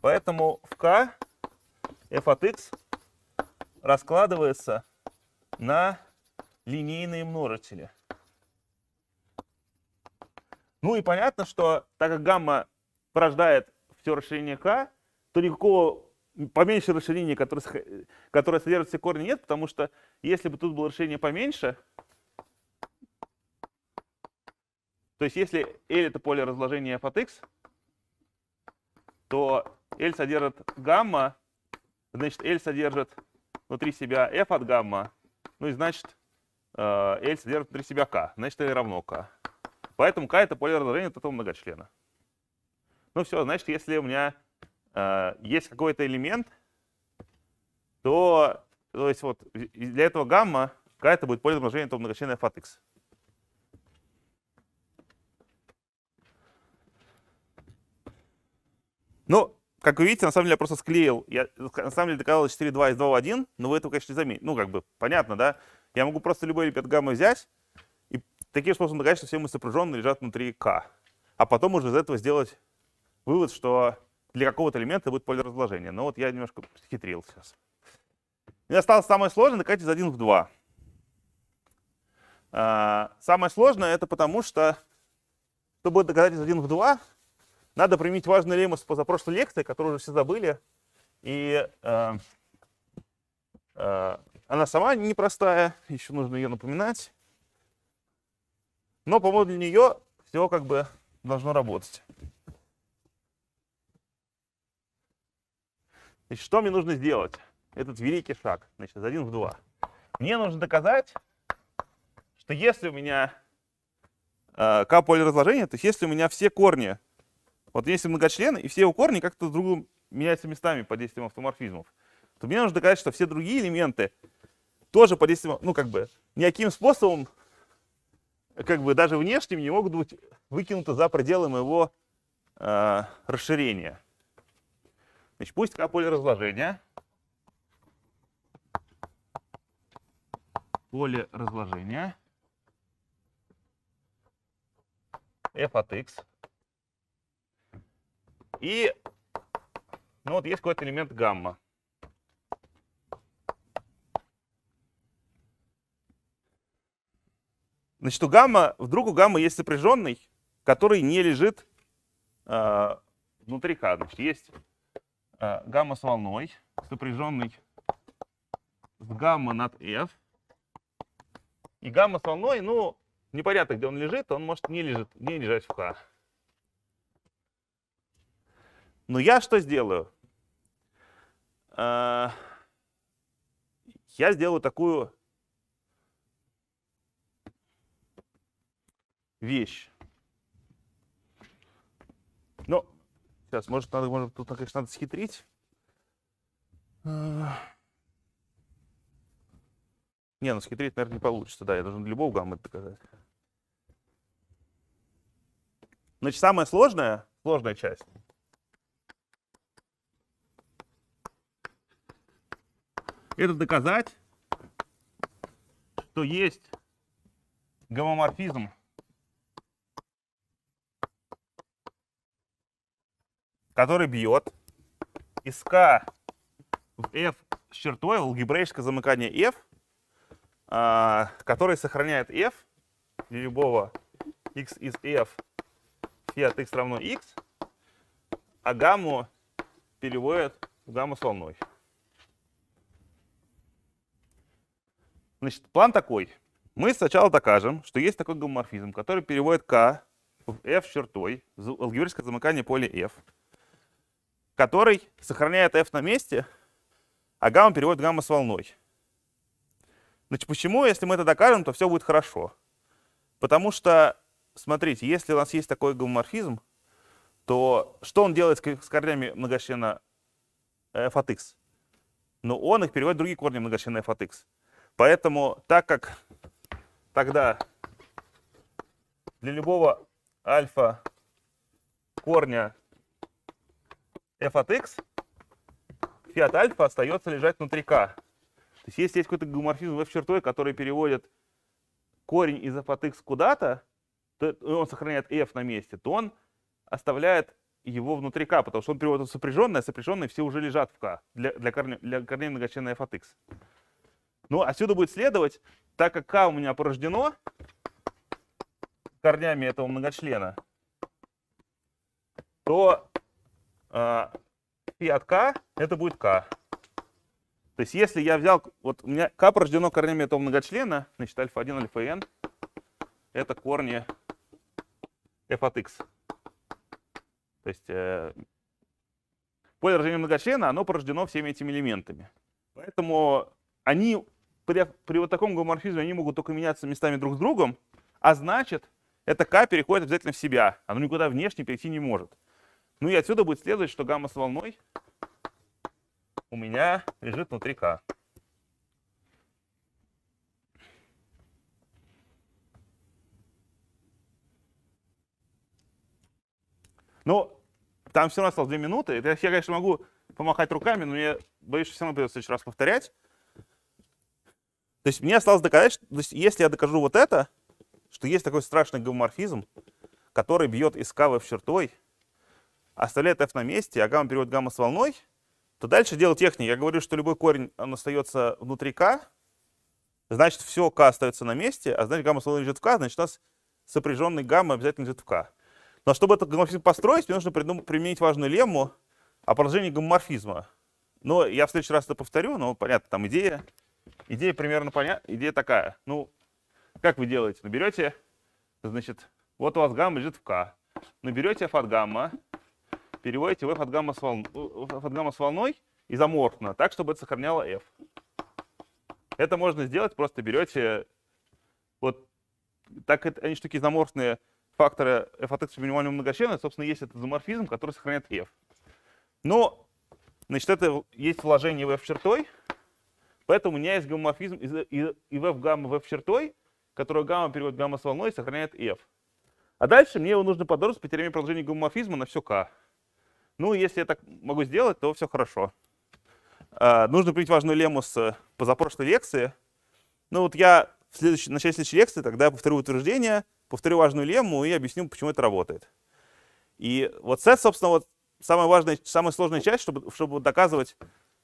поэтому в К f от x раскладывается на линейные множители. Ну и понятно, что так как гамма порождает все расширение k, то никакого поменьше расширения, которое, которое содержит все корни, нет, потому что если бы тут было расширение поменьше, То есть если L это поле разложения f от x, то L содержит гамма, значит L содержит внутри себя f от гамма, ну и значит э, L содержит внутри себя k, значит L равно k. Поэтому k это поле разложения от этого многочлена. Ну все, значит, если у меня э, есть какой-то элемент, то, то есть вот для этого гамма k это будет поле размножения этого многочлена f от x. Но, ну, как вы видите, на самом деле я просто склеил. Я, на самом деле доказалось 4.2 из 2 в 1, но вы этого, конечно, не заметили. Ну, как бы, понятно, да? Я могу просто любой репет гаммы взять, и таким способом доказать, что все мы сопряженные лежат внутри k. А потом уже из этого сделать вывод, что для какого-то элемента будет поле разложения. Но вот я немножко хитрил сейчас. И осталось самое сложное доказать из 1 в 2. А, самое сложное это потому, что чтобы доказать из 1 в 2, надо применить важный лемос позапрошлой лекции, которую уже все забыли. И э, э, она сама непростая, еще нужно ее напоминать. Но, по-моему, для нее все как бы должно работать. И что мне нужно сделать? Этот великий шаг, значит, один в два? Мне нужно доказать, что если у меня э, К поле разложения, то есть если у меня все корни вот если многочлены и все его корни как-то друг другу меняются местами под действием автоморфизмов, то мне нужно доказать, что все другие элементы тоже под действием, ну, как бы, никаким способом, как бы, даже внешним не могут быть выкинуты за пределы моего э, расширения. Значит, пусть К поле разложения. Поле разложения. f от x и, ну вот есть какой-то элемент гамма. Значит, у гамма, вдруг у гамма есть сопряженный, который не лежит э, внутри К. Значит, есть э, гамма с волной, сопряженный с гамма над F. И гамма с волной, ну, непонятно, где он лежит, он может не, лежит, не лежать в К. Но «Ну, я что сделаю? А, я сделаю такую вещь. Ну, сейчас, может, надо, может, тут, конечно, надо схитрить. А. Не, ну схитрить, наверное, не получится. Да, я должен любого гаммы доказать. Значит, самая сложная, сложная часть Это доказать, что есть гомоморфизм который бьет из К в F с чертой, в алгебраическое замыкание F, а, который сохраняет F для любого x из F, фи от x равно x, а гамму переводит в гамму словной. Значит, план такой. Мы сначала докажем, что есть такой гомоморфизм, который переводит К в F чертой, алгебрическое замыкание поля F, который сохраняет F на месте, а гамма переводит гамма с волной. Значит, почему, если мы это докажем, то все будет хорошо? Потому что, смотрите, если у нас есть такой гомоморфизм, то что он делает с корнями многочлена э, f от x? Но он их переводит в другие корни многочлена f от x. Поэтому, так как тогда для любого альфа корня f от x, фи от альфа остается лежать внутри k. То есть если есть какой-то гоморфизм в f-чертой, который переводит корень из f от x куда-то, то он сохраняет f на месте, то он оставляет его внутри k, потому что он переводит в сопряженное, а сопряженные все уже лежат в k для, для, корня, для корней многочлена f от x. Ну, отсюда будет следовать, так как k у меня порождено корнями этого многочлена, то э, а, пи от k это будет k. То есть если я взял, вот у меня k порождено корнями этого многочлена, значит альфа-1, альфа-n это корни f от x. То есть э, поле рождения многочлена, оно порождено всеми этими элементами. Поэтому они при, при вот таком гоморфизме они могут только меняться местами друг с другом, а значит, это К переходит обязательно в себя. Оно никуда внешне перейти не может. Ну и отсюда будет следовать, что гамма с волной у меня лежит внутри К. Но ну, там все равно осталось две минуты. Я, конечно, могу помахать руками, но мне боюсь, что все равно придется еще раз повторять. То есть мне осталось доказать, что то есть, если я докажу вот это, что есть такой страшный гомоморфизм, который бьет из К веб-чертой, а оставляет f на месте, а гамма переводит гамма с волной, то дальше дело техники. Я говорю, что любой корень он остается внутри k, значит, все k остается на месте, а значит, гамма с волной лежит в k, значит, у нас сопряженный гамма обязательно лежит в k. Но чтобы этот гомоморфизм построить, мне нужно придум- применить важную лемму о положении гомоморфизма. Но я в следующий раз это повторю, но, понятно, там идея. Идея примерно понятна. Идея такая. Ну, как вы делаете? Наберете, значит, вот у вас гамма лежит в k. Наберете f от гамма, переводите в f от гамма с, волн... f от гамма с волной изоморфно, так, чтобы это сохраняло f. Это можно сделать, просто берете вот так они штуки изоморфные факторы f от x по минимальному многочлену, собственно, есть этот изоморфизм, который сохраняет f. Но, значит, это есть вложение в f чертой, Поэтому у меня есть гомофизм из, в гамма в чертой, которую гамма переводит гамма с волной и сохраняет f. А дальше мне его нужно подорвать по теореме продолжения гомофизма на все k. Ну, если я так могу сделать, то все хорошо. А, нужно принять важную лему с позапрошлой лекции. Ну вот я в следующей, на следующей лекции тогда я повторю утверждение, повторю важную лему и объясню, почему это работает. И вот сет, собственно, вот самая важная, самая сложная часть, чтобы, чтобы доказывать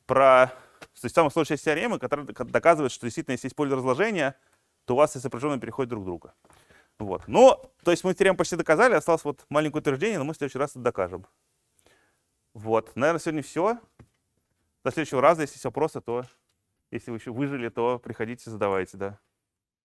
про то есть самый сложный теоремы, которая доказывает, что действительно, если есть поле разложения, то у вас есть сопряженные переходят друг друга. Вот. Но, то есть мы теорему почти доказали, осталось вот маленькое утверждение, но мы в следующий раз это докажем. Вот, наверное, сегодня все. До следующего раза, если есть вопросы, то, если вы еще выжили, то приходите, задавайте, да.